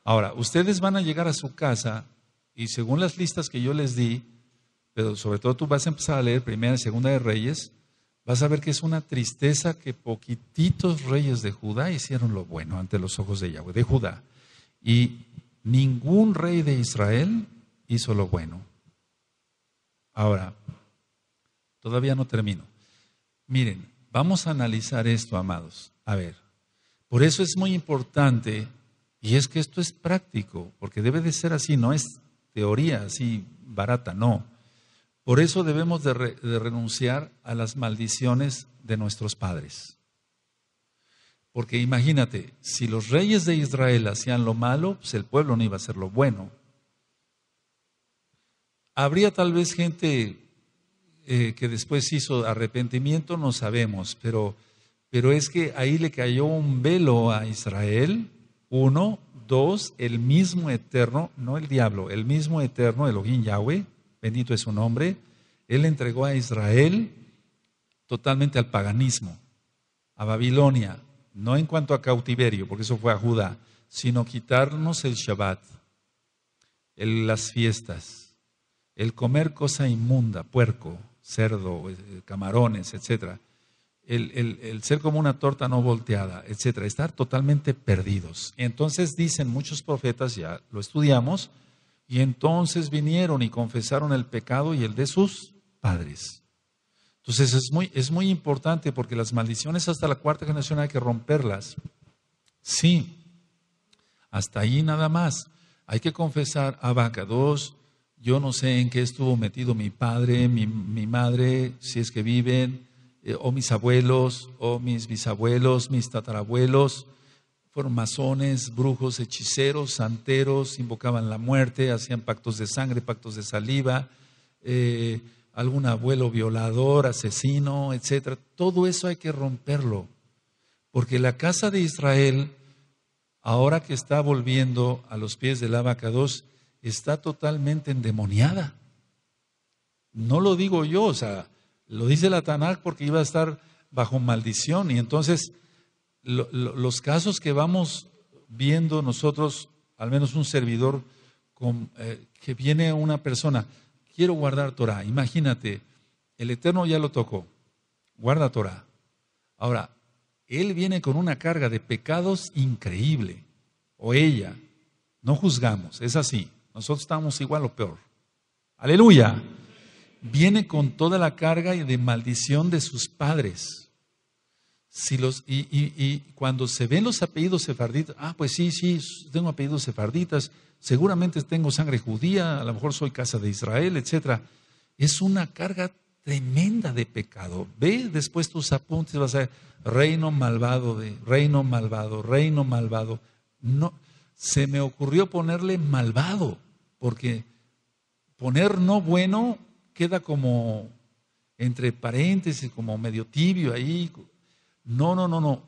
Ahora, ustedes van a llegar a su casa y según las listas que yo les di, pero sobre todo tú vas a empezar a leer Primera y Segunda de Reyes, vas a ver que es una tristeza que poquititos reyes de Judá hicieron lo bueno ante los ojos de Yahweh, de Judá. Y ningún rey de Israel hizo lo bueno. Ahora, todavía no termino. Miren, vamos a analizar esto, amados. A ver, por eso es muy importante, y es que esto es práctico, porque debe de ser así, no es teoría así barata, no. Por eso debemos de, renunciar a las maldiciones de nuestros padres. Porque imagínate, si los reyes de Israel hacían lo malo, pues el pueblo no iba a hacer lo bueno. Habría tal vez gente eh, que después hizo arrepentimiento, no sabemos, pero pero es que ahí le cayó un velo a Israel. Uno, dos, el mismo eterno, no el diablo, el mismo eterno, Elohim Yahweh, bendito es su nombre, él entregó a Israel totalmente al paganismo, a Babilonia, no en cuanto a cautiverio, porque eso fue a Judá, sino quitarnos el Shabbat, las fiestas, el comer cosa inmunda, puerco, cerdo, eh, camarones, etcétera el, ser como una torta no volteada, etcétera, estar totalmente perdidos. Entonces dicen muchos profetas, ya lo estudiamos, y entonces vinieron y confesaron el pecado y el de sus padres. Entonces es muy, es muy importante porque las maldiciones hasta la cuarta generación hay que romperlas. Sí, hasta ahí nada más. Hay que confesar a dos, yo no sé en qué estuvo metido mi padre, mi madre, si es que viven eh, o mis abuelos, o mis bisabuelos, mis tatarabuelos, fueron brujos, hechiceros, santeros, invocaban la muerte, hacían pactos de sangre, pactos de saliva, eh, algún abuelo violador, asesino, etc. Todo eso hay que romperlo, porque la casa de Israel, ahora que está volviendo a los pies del 2, está totalmente endemoniada. No lo digo yo, o sea, lo dice la Tanakh porque iba a estar bajo maldición. Y entonces los casos que vamos viendo nosotros, al menos un servidor, eh, que viene una persona, quiero guardar Torah, imagínate, el Eterno ya lo tocó, guarda Torah. Ahora, él viene con una carga de pecados increíble, o ella, no juzgamos, es así, nosotros estamos igual o peor. Aleluya viene con toda la carga y de maldición de sus padres. Si los, y, y, cuando se ven los apellidos sefarditas, ah, pues sí, sí, tengo apellidos sefarditas, seguramente tengo sangre judía, a lo mejor soy casa de Israel, etc. Es una carga tremenda de pecado. Ve después tus apuntes, vas a ver, reino malvado, de, reino malvado, reino malvado. No, se me ocurrió ponerle malvado, porque poner no bueno queda como entre paréntesis, como medio tibio ahí. No, no, no, no.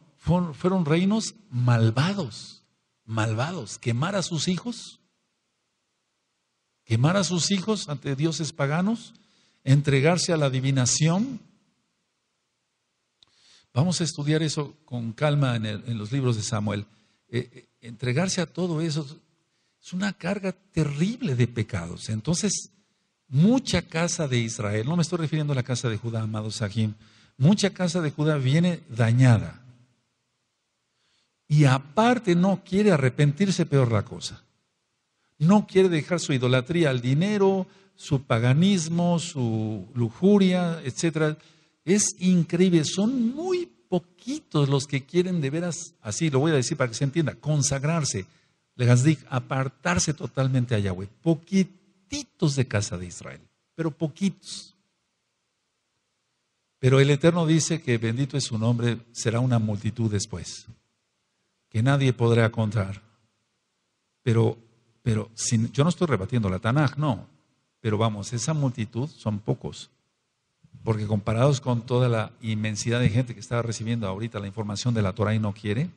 Fueron, reinos malvados, malvados. Quemar a sus hijos, quemar a sus hijos ante dioses paganos, entregarse a la adivinación. Vamos a estudiar eso con calma en, los libros de Samuel. Eh, eh, entregarse a todo eso es una carga terrible de pecados. Entonces, mucha casa de Israel, no me estoy refiriendo a la casa de Judá, amado Sahim, mucha casa de Judá viene dañada. Y aparte no quiere arrepentirse peor la cosa. No quiere dejar su idolatría al dinero, su paganismo, su lujuria, etc. Es increíble, son muy poquitos los que quieren de veras, así lo voy a decir para que se entienda, consagrarse, apartarse totalmente a Yahweh. Poquitos de casa de Israel, pero poquitos. Pero el Eterno dice que bendito es su nombre, será una multitud después, que nadie podrá contar. Pero, pero sin, yo no estoy rebatiendo la Tanaj, no, pero vamos, esa multitud son pocos, porque comparados con toda la inmensidad de gente que está recibiendo ahorita la información de la Torah y no quiere,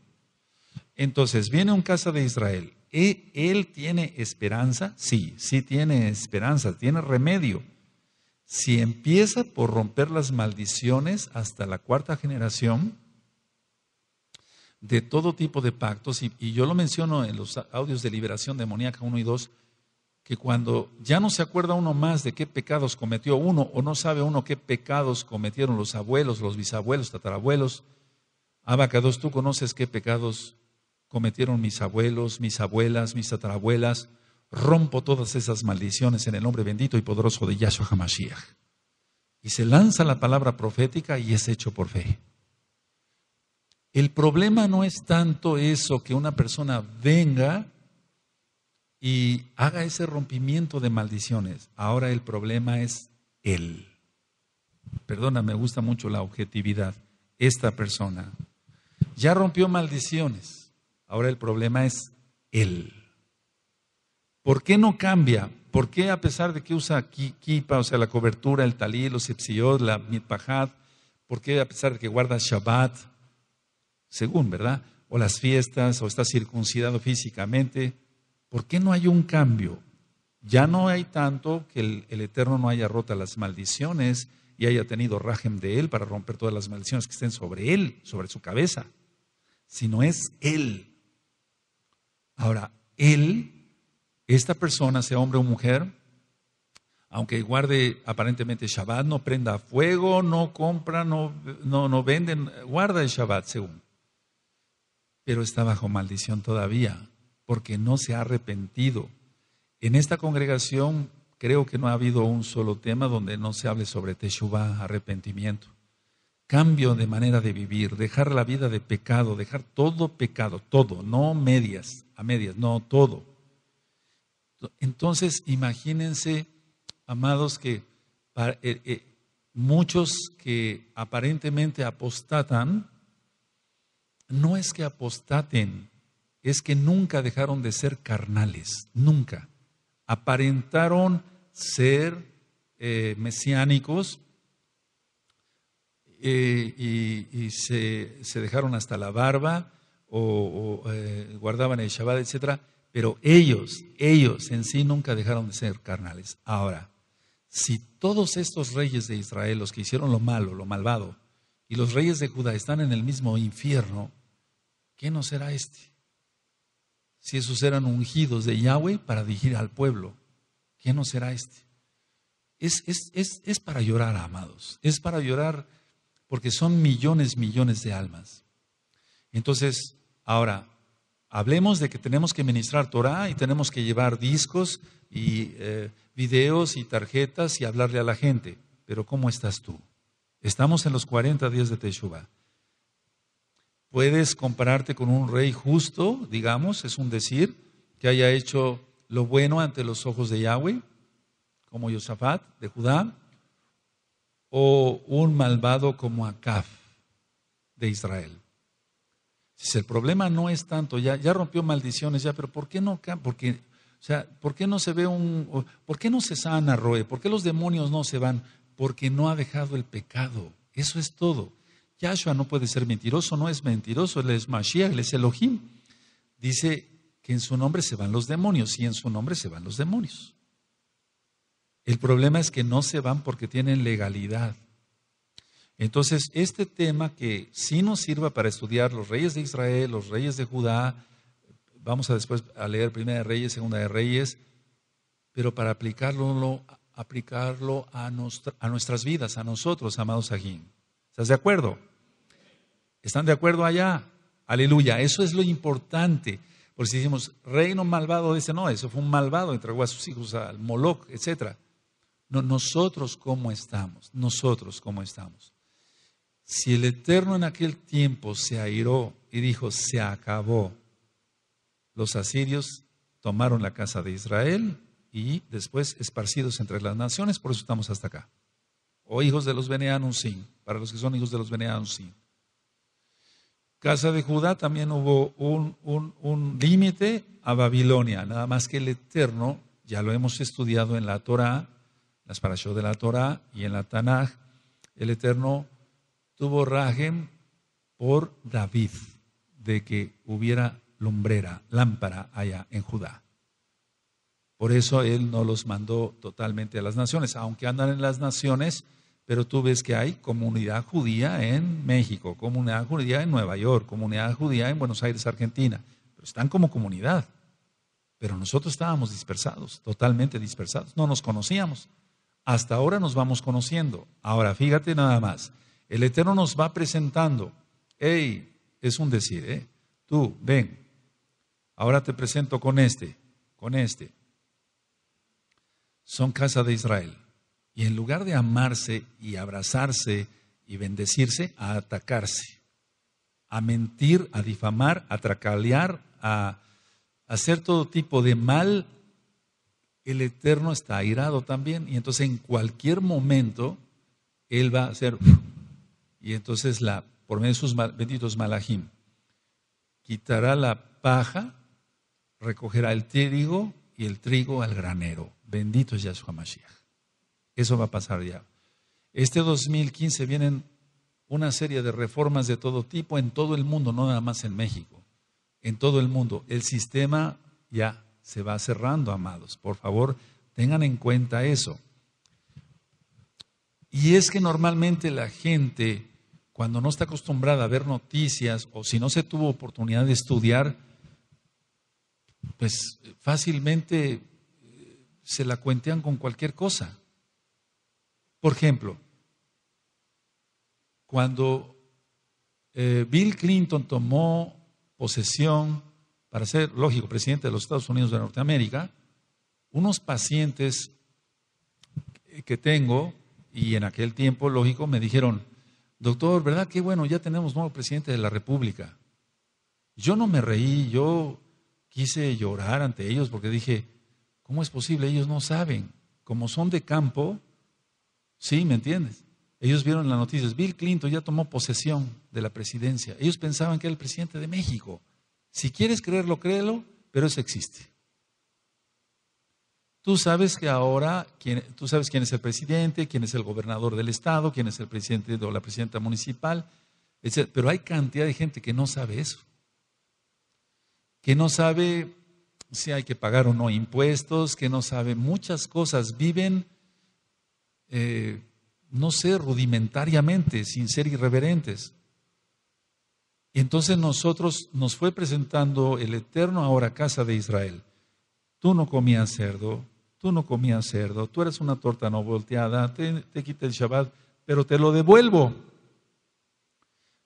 entonces, viene un casa de Israel. ¿Y ¿E, ¿Él tiene esperanza? Sí, sí tiene esperanza, tiene remedio. Si empieza por romper las maldiciones hasta la cuarta generación, de todo tipo de pactos, y, yo lo menciono en los audios de liberación demoníaca 1 y 2, que cuando ya no se acuerda uno más de qué pecados cometió uno o no sabe uno qué pecados cometieron los abuelos, los bisabuelos, tatarabuelos, Abacados, tú conoces qué pecados cometieron mis abuelos, mis abuelas, mis tatarabuelas. Rompo todas esas maldiciones en el nombre bendito y poderoso de Yahshua HaMashiach. Y se lanza la palabra profética y es hecho por fe. El problema no es tanto eso que una persona venga y haga ese rompimiento de maldiciones. Ahora el problema es él. Perdona, me gusta mucho la objetividad. Esta persona ya rompió maldiciones. Ahora el problema es él. ¿Por qué no cambia? ¿Por qué a pesar de que usa kipa, o sea, la cobertura, el talí, los sepsiot, la Mitpahat, por qué a pesar de que guarda Shabbat, según, ¿verdad? O las fiestas, o está circuncidado físicamente, ¿por qué no hay un cambio? Ya no hay tanto que el, Eterno no haya roto las maldiciones y haya tenido rajem de él para romper todas las maldiciones que estén sobre él, sobre su cabeza, sino es él Ahora, él, esta persona, sea hombre o mujer, aunque guarde aparentemente Shabbat, no prenda fuego, no compra, no, no, vende, guarda el Shabbat según. Pero está bajo maldición todavía, porque no se ha arrepentido. En esta congregación creo que no ha habido un solo tema donde no se hable sobre Teshuvah, arrepentimiento cambio de manera de vivir, dejar la vida de pecado, dejar todo pecado, todo, no medias, a medias, no todo. Entonces, imagínense, amados, que para, eh, eh, muchos que aparentemente apostatan, no es que apostaten, es que nunca dejaron de ser carnales, nunca. Aparentaron ser eh, mesiánicos, y, se, dejaron hasta la barba o, eh, guardaban el Shabbat, etc. Pero ellos, ellos en sí nunca dejaron de ser carnales. Ahora, si todos estos reyes de Israel, los que hicieron lo malo, lo malvado, y los reyes de Judá están en el mismo infierno, ¿qué no será este? Si esos eran ungidos de Yahweh para dirigir al pueblo, ¿qué no será este? Es, es para llorar, amados. Es para llorar porque son millones, millones de almas. Entonces, ahora, hablemos de que tenemos que ministrar Torah y tenemos que llevar discos y eh, videos y tarjetas y hablarle a la gente. Pero ¿cómo estás tú? Estamos en los 40 días de Teshuvah. ¿Puedes compararte con un rey justo, digamos, es un decir, que haya hecho lo bueno ante los ojos de Yahweh, como Yosafat de Judá? o un malvado como Acab de Israel? si el problema no es tanto, ya, ya rompió maldiciones, ya, pero ¿por qué no? Porque, o sea, ¿por qué no se ve un, por qué no se sana Roe? ¿Por qué los demonios no se van? Porque no ha dejado el pecado. Eso es todo. Yahshua no puede ser mentiroso, no es mentiroso, él es Mashiach, él es Elohim. Dice que en su nombre se van los demonios y en su nombre se van los demonios. El problema es que no se van porque tienen legalidad. Entonces, este tema que sí nos sirva para estudiar los reyes de Israel, los reyes de Judá, vamos a después a leer Primera de Reyes, Segunda de Reyes, pero para aplicarlo, aplicarlo a, a nuestras vidas, a nosotros, amados aquí. ¿Estás de acuerdo? ¿Están de acuerdo allá? Aleluya, eso es lo importante. Porque si decimos reino malvado, dice no, eso fue un malvado, entregó a sus hijos al Moloch, etcétera nosotros cómo estamos, nosotros cómo estamos. Si el Eterno en aquel tiempo se airó y dijo, se acabó, los asirios tomaron la casa de Israel y después esparcidos entre las naciones, por eso estamos hasta acá. O hijos de los Beneanum, sin, para los que son hijos de los Beneanum, sin Casa de Judá también hubo un, un límite a Babilonia, nada más que el Eterno, ya lo hemos estudiado en la Torah, las parashot de la Torah y en la Tanaj, el Eterno tuvo rajem por David de que hubiera lumbrera, lámpara allá en Judá. Por eso él no los mandó totalmente a las naciones, aunque andan en las naciones, pero tú ves que hay comunidad judía en México, comunidad judía en Nueva York, comunidad judía en Buenos Aires, Argentina, pero están como comunidad. Pero nosotros estábamos dispersados, totalmente dispersados, no nos conocíamos. Hasta ahora nos vamos conociendo. Ahora, fíjate nada más. El Eterno nos va presentando. Hey, es un decir, ¿eh? Tú, ven. Ahora te presento con este, con este. Son casa de Israel. Y en lugar de amarse y abrazarse y bendecirse, a atacarse, a mentir, a difamar, a tracalear, a hacer todo tipo de mal el Eterno está airado también. Y entonces en cualquier momento Él va a hacer... Y entonces la, por medio de sus benditos malajim, quitará la paja, recogerá el trigo y el trigo al granero. Bendito es Yahshua Mashiach. Eso va a pasar ya. Este 2015 vienen una serie de reformas de todo tipo en todo el mundo, no nada más en México, en todo el mundo. El sistema ya se va cerrando, amados. Por favor, tengan en cuenta eso. Y es que normalmente la gente, cuando no está acostumbrada a ver noticias o si no se tuvo oportunidad de estudiar, pues fácilmente eh, se la cuentean con cualquier cosa. Por ejemplo, cuando eh, Bill Clinton tomó posesión para ser, lógico, presidente de los Estados Unidos de Norteamérica, unos pacientes que tengo, y en aquel tiempo, lógico, me dijeron, doctor, ¿verdad que bueno, ya tenemos nuevo presidente de la República? Yo no me reí, yo quise llorar ante ellos porque dije, ¿cómo es posible? Ellos no saben. Como son de campo, sí, ¿me entiendes? Ellos vieron las noticias, Bill Clinton ya tomó posesión de la presidencia. Ellos pensaban que era el presidente de México. Si quieres creerlo, créelo, pero eso existe. Tú sabes que ahora, tú sabes quién es el presidente, quién es el gobernador del estado, quién es el presidente o la presidenta municipal, etc. Pero hay cantidad de gente que no sabe eso, que no sabe si hay que pagar o no impuestos, que no sabe muchas cosas, viven, eh, no sé, rudimentariamente, sin ser irreverentes. Y entonces nosotros nos fue presentando el Eterno ahora casa de Israel. Tú no comías cerdo, tú no comías cerdo, tú eres una torta no volteada, te, quita el Shabbat, pero te lo devuelvo.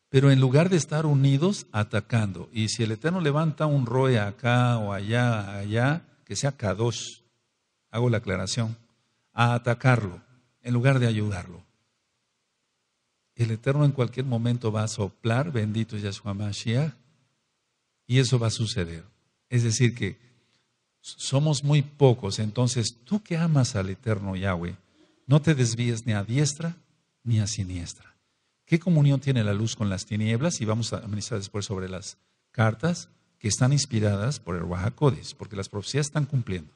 Pero en lugar de estar unidos, atacando. Y si el Eterno levanta un roe acá o allá, allá, que sea Kadosh, hago la aclaración, a atacarlo en lugar de ayudarlo. El Eterno en cualquier momento va a soplar, bendito Yahshua Mashiach, y eso va a suceder. Es decir, que somos muy pocos, entonces tú que amas al Eterno Yahweh, no te desvíes ni a diestra ni a siniestra. ¿Qué comunión tiene la luz con las tinieblas? Y vamos a administrar después sobre las cartas que están inspiradas por el Wahakodis, porque las profecías están cumpliendo.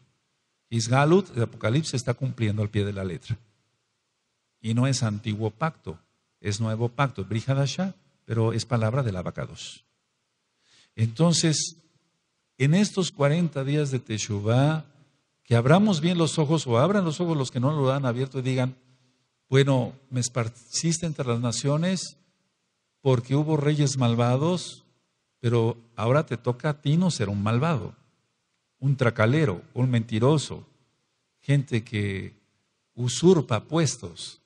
Isgalut, el Apocalipsis, está cumpliendo al pie de la letra. Y no es antiguo pacto, es nuevo pacto, Brihadasha, pero es palabra del abacados. Entonces, en estos 40 días de Teshuvah, que abramos bien los ojos o abran los ojos los que no lo han abierto y digan, bueno, me esparciste entre las naciones porque hubo reyes malvados, pero ahora te toca a ti no ser un malvado, un tracalero, un mentiroso, gente que usurpa puestos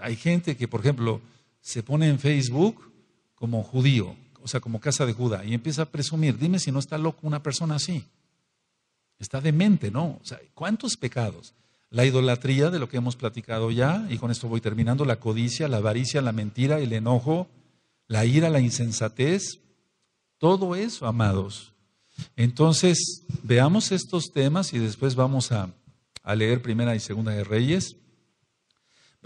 hay gente que, por ejemplo, se pone en Facebook como judío, o sea, como casa de Judá, y empieza a presumir. Dime si no está loco una persona así. Está demente, ¿no? O sea, ¿cuántos pecados? La idolatría de lo que hemos platicado ya, y con esto voy terminando, la codicia, la avaricia, la mentira, el enojo, la ira, la insensatez, todo eso, amados. Entonces, veamos estos temas y después vamos a, a leer Primera y Segunda de Reyes.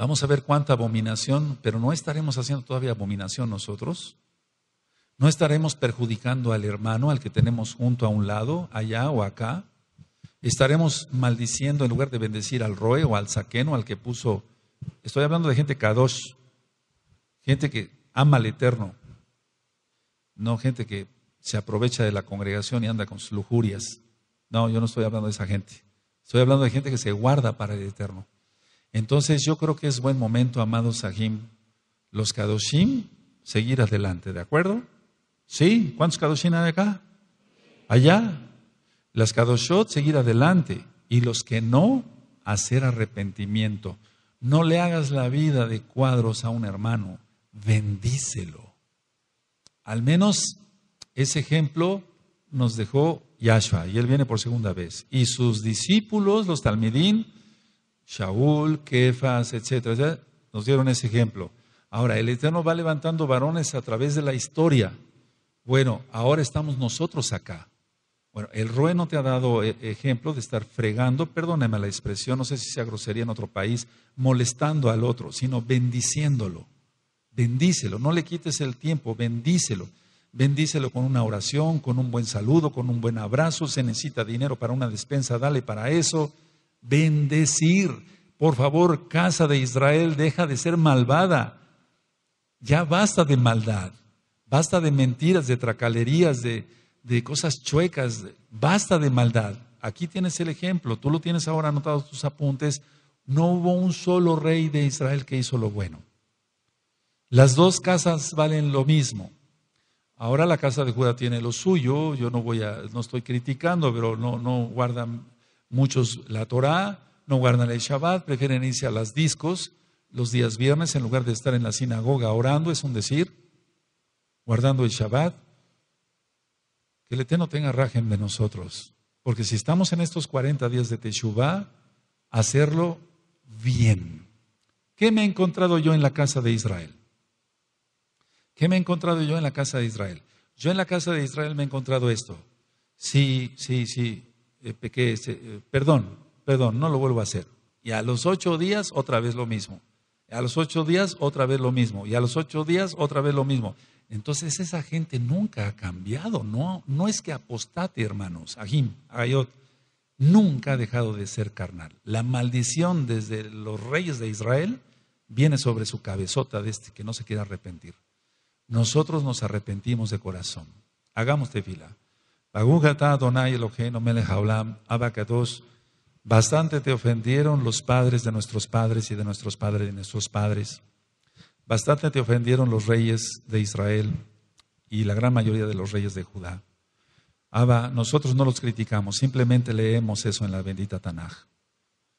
Vamos a ver cuánta abominación, pero no estaremos haciendo todavía abominación nosotros. No estaremos perjudicando al hermano, al que tenemos junto a un lado, allá o acá. Estaremos maldiciendo en lugar de bendecir al roe o al saqueno, al que puso. Estoy hablando de gente kadosh, gente que ama al eterno, no gente que se aprovecha de la congregación y anda con sus lujurias. No, yo no estoy hablando de esa gente. Estoy hablando de gente que se guarda para el eterno. Entonces yo creo que es buen momento, amados Sahim, los Kadoshim, seguir adelante, ¿de acuerdo? ¿Sí? ¿Cuántos Kadoshim hay acá? Allá. Las Kadoshot, seguir adelante. Y los que no, hacer arrepentimiento. No le hagas la vida de cuadros a un hermano, bendícelo. Al menos ese ejemplo nos dejó Yashua. y él viene por segunda vez. Y sus discípulos, los Talmidín, Shaul, Kefas, etcétera, nos dieron ese ejemplo. Ahora, el Eterno va levantando varones a través de la historia. Bueno, ahora estamos nosotros acá. Bueno, el rueno te ha dado eh, ejemplo de estar fregando, perdóneme la expresión, no sé si sea grosería en otro país, molestando al otro, sino bendiciéndolo. Bendícelo, no le quites el tiempo, bendícelo. Bendícelo con una oración, con un buen saludo, con un buen abrazo. Se necesita dinero para una despensa, dale para eso bendecir. Por favor, casa de Israel, deja de ser malvada. Ya basta de maldad, basta de mentiras, de tracalerías, de, de cosas chuecas, basta de maldad. Aquí tienes el ejemplo, tú lo tienes ahora anotado en tus apuntes. No hubo un solo rey de Israel que hizo lo bueno. Las dos casas valen lo mismo. Ahora la casa de Judá tiene lo suyo, yo no voy a, no estoy criticando, pero no, no guardan muchos la Torá, no guardan el Shabbat, prefieren irse a las discos los días viernes en lugar de estar en la sinagoga orando, es un decir, guardando el Shabbat. Que el no tenga rajen de nosotros, porque si estamos en estos 40 días de Teshuvah, hacerlo bien. ¿Qué me he encontrado yo en la casa de Israel? ¿Qué me he encontrado yo en la casa de Israel? Yo en la casa de Israel me he encontrado esto. Sí, sí, sí, eh, eh, perdón, perdón, no lo vuelvo a hacer. Y a los ocho días otra vez lo mismo. A los ocho días otra vez lo mismo. Y a los ocho días otra vez lo mismo. Entonces esa gente nunca ha cambiado. No, no es que apostate, hermanos. Ajim, Ayot, nunca ha dejado de ser carnal. La maldición desde los reyes de Israel viene sobre su cabezota de este que no se quiere arrepentir. Nosotros nos arrepentimos de corazón. Hagamos tefila. Bastante te ofendieron los padres de nuestros padres y de nuestros padres y nuestros padres. Bastante te ofendieron los reyes de Israel y la gran mayoría de los reyes de Judá. Abba, nosotros no los criticamos, simplemente leemos eso en la bendita Tanaj.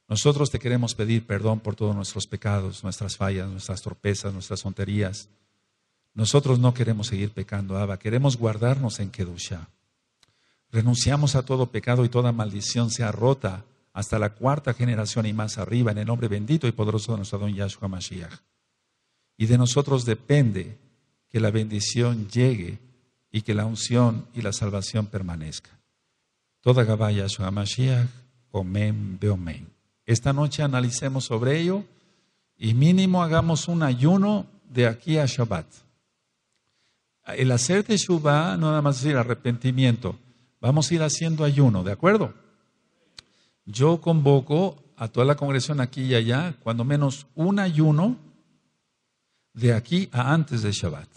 Nosotros te queremos pedir perdón por todos nuestros pecados, nuestras fallas, nuestras torpezas, nuestras tonterías. Nosotros no queremos seguir pecando, Abba, queremos guardarnos en Kedusha. Renunciamos a todo pecado y toda maldición sea rota hasta la cuarta generación y más arriba en el nombre bendito y poderoso de nuestro don Yahshua Mashiach. Y de nosotros depende que la bendición llegue y que la unción y la salvación permanezca. Toda Gabá Yahshua Mashiach, Omen Beomen. Esta noche analicemos sobre ello y mínimo hagamos un ayuno de aquí a Shabbat. El hacer de Shubá no nada más decir arrepentimiento, Vamos a ir haciendo ayuno, ¿de acuerdo? Yo convoco a toda la congregación aquí y allá, cuando menos un ayuno de aquí a antes de Shabbat.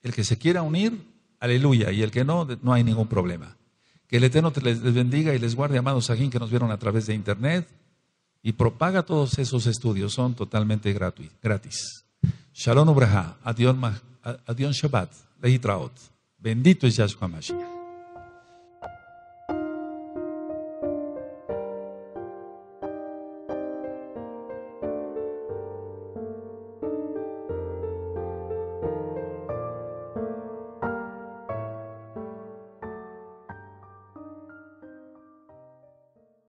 El que se quiera unir, aleluya, y el que no, no hay ningún problema. Que el Eterno les bendiga y les guarde, amados aquí que nos vieron a través de internet, y propaga todos esos estudios, son totalmente gratis. Shalom Ubraha, Adiós Shabbat, Lehitraot. Bendito es Yahshua Mashiach.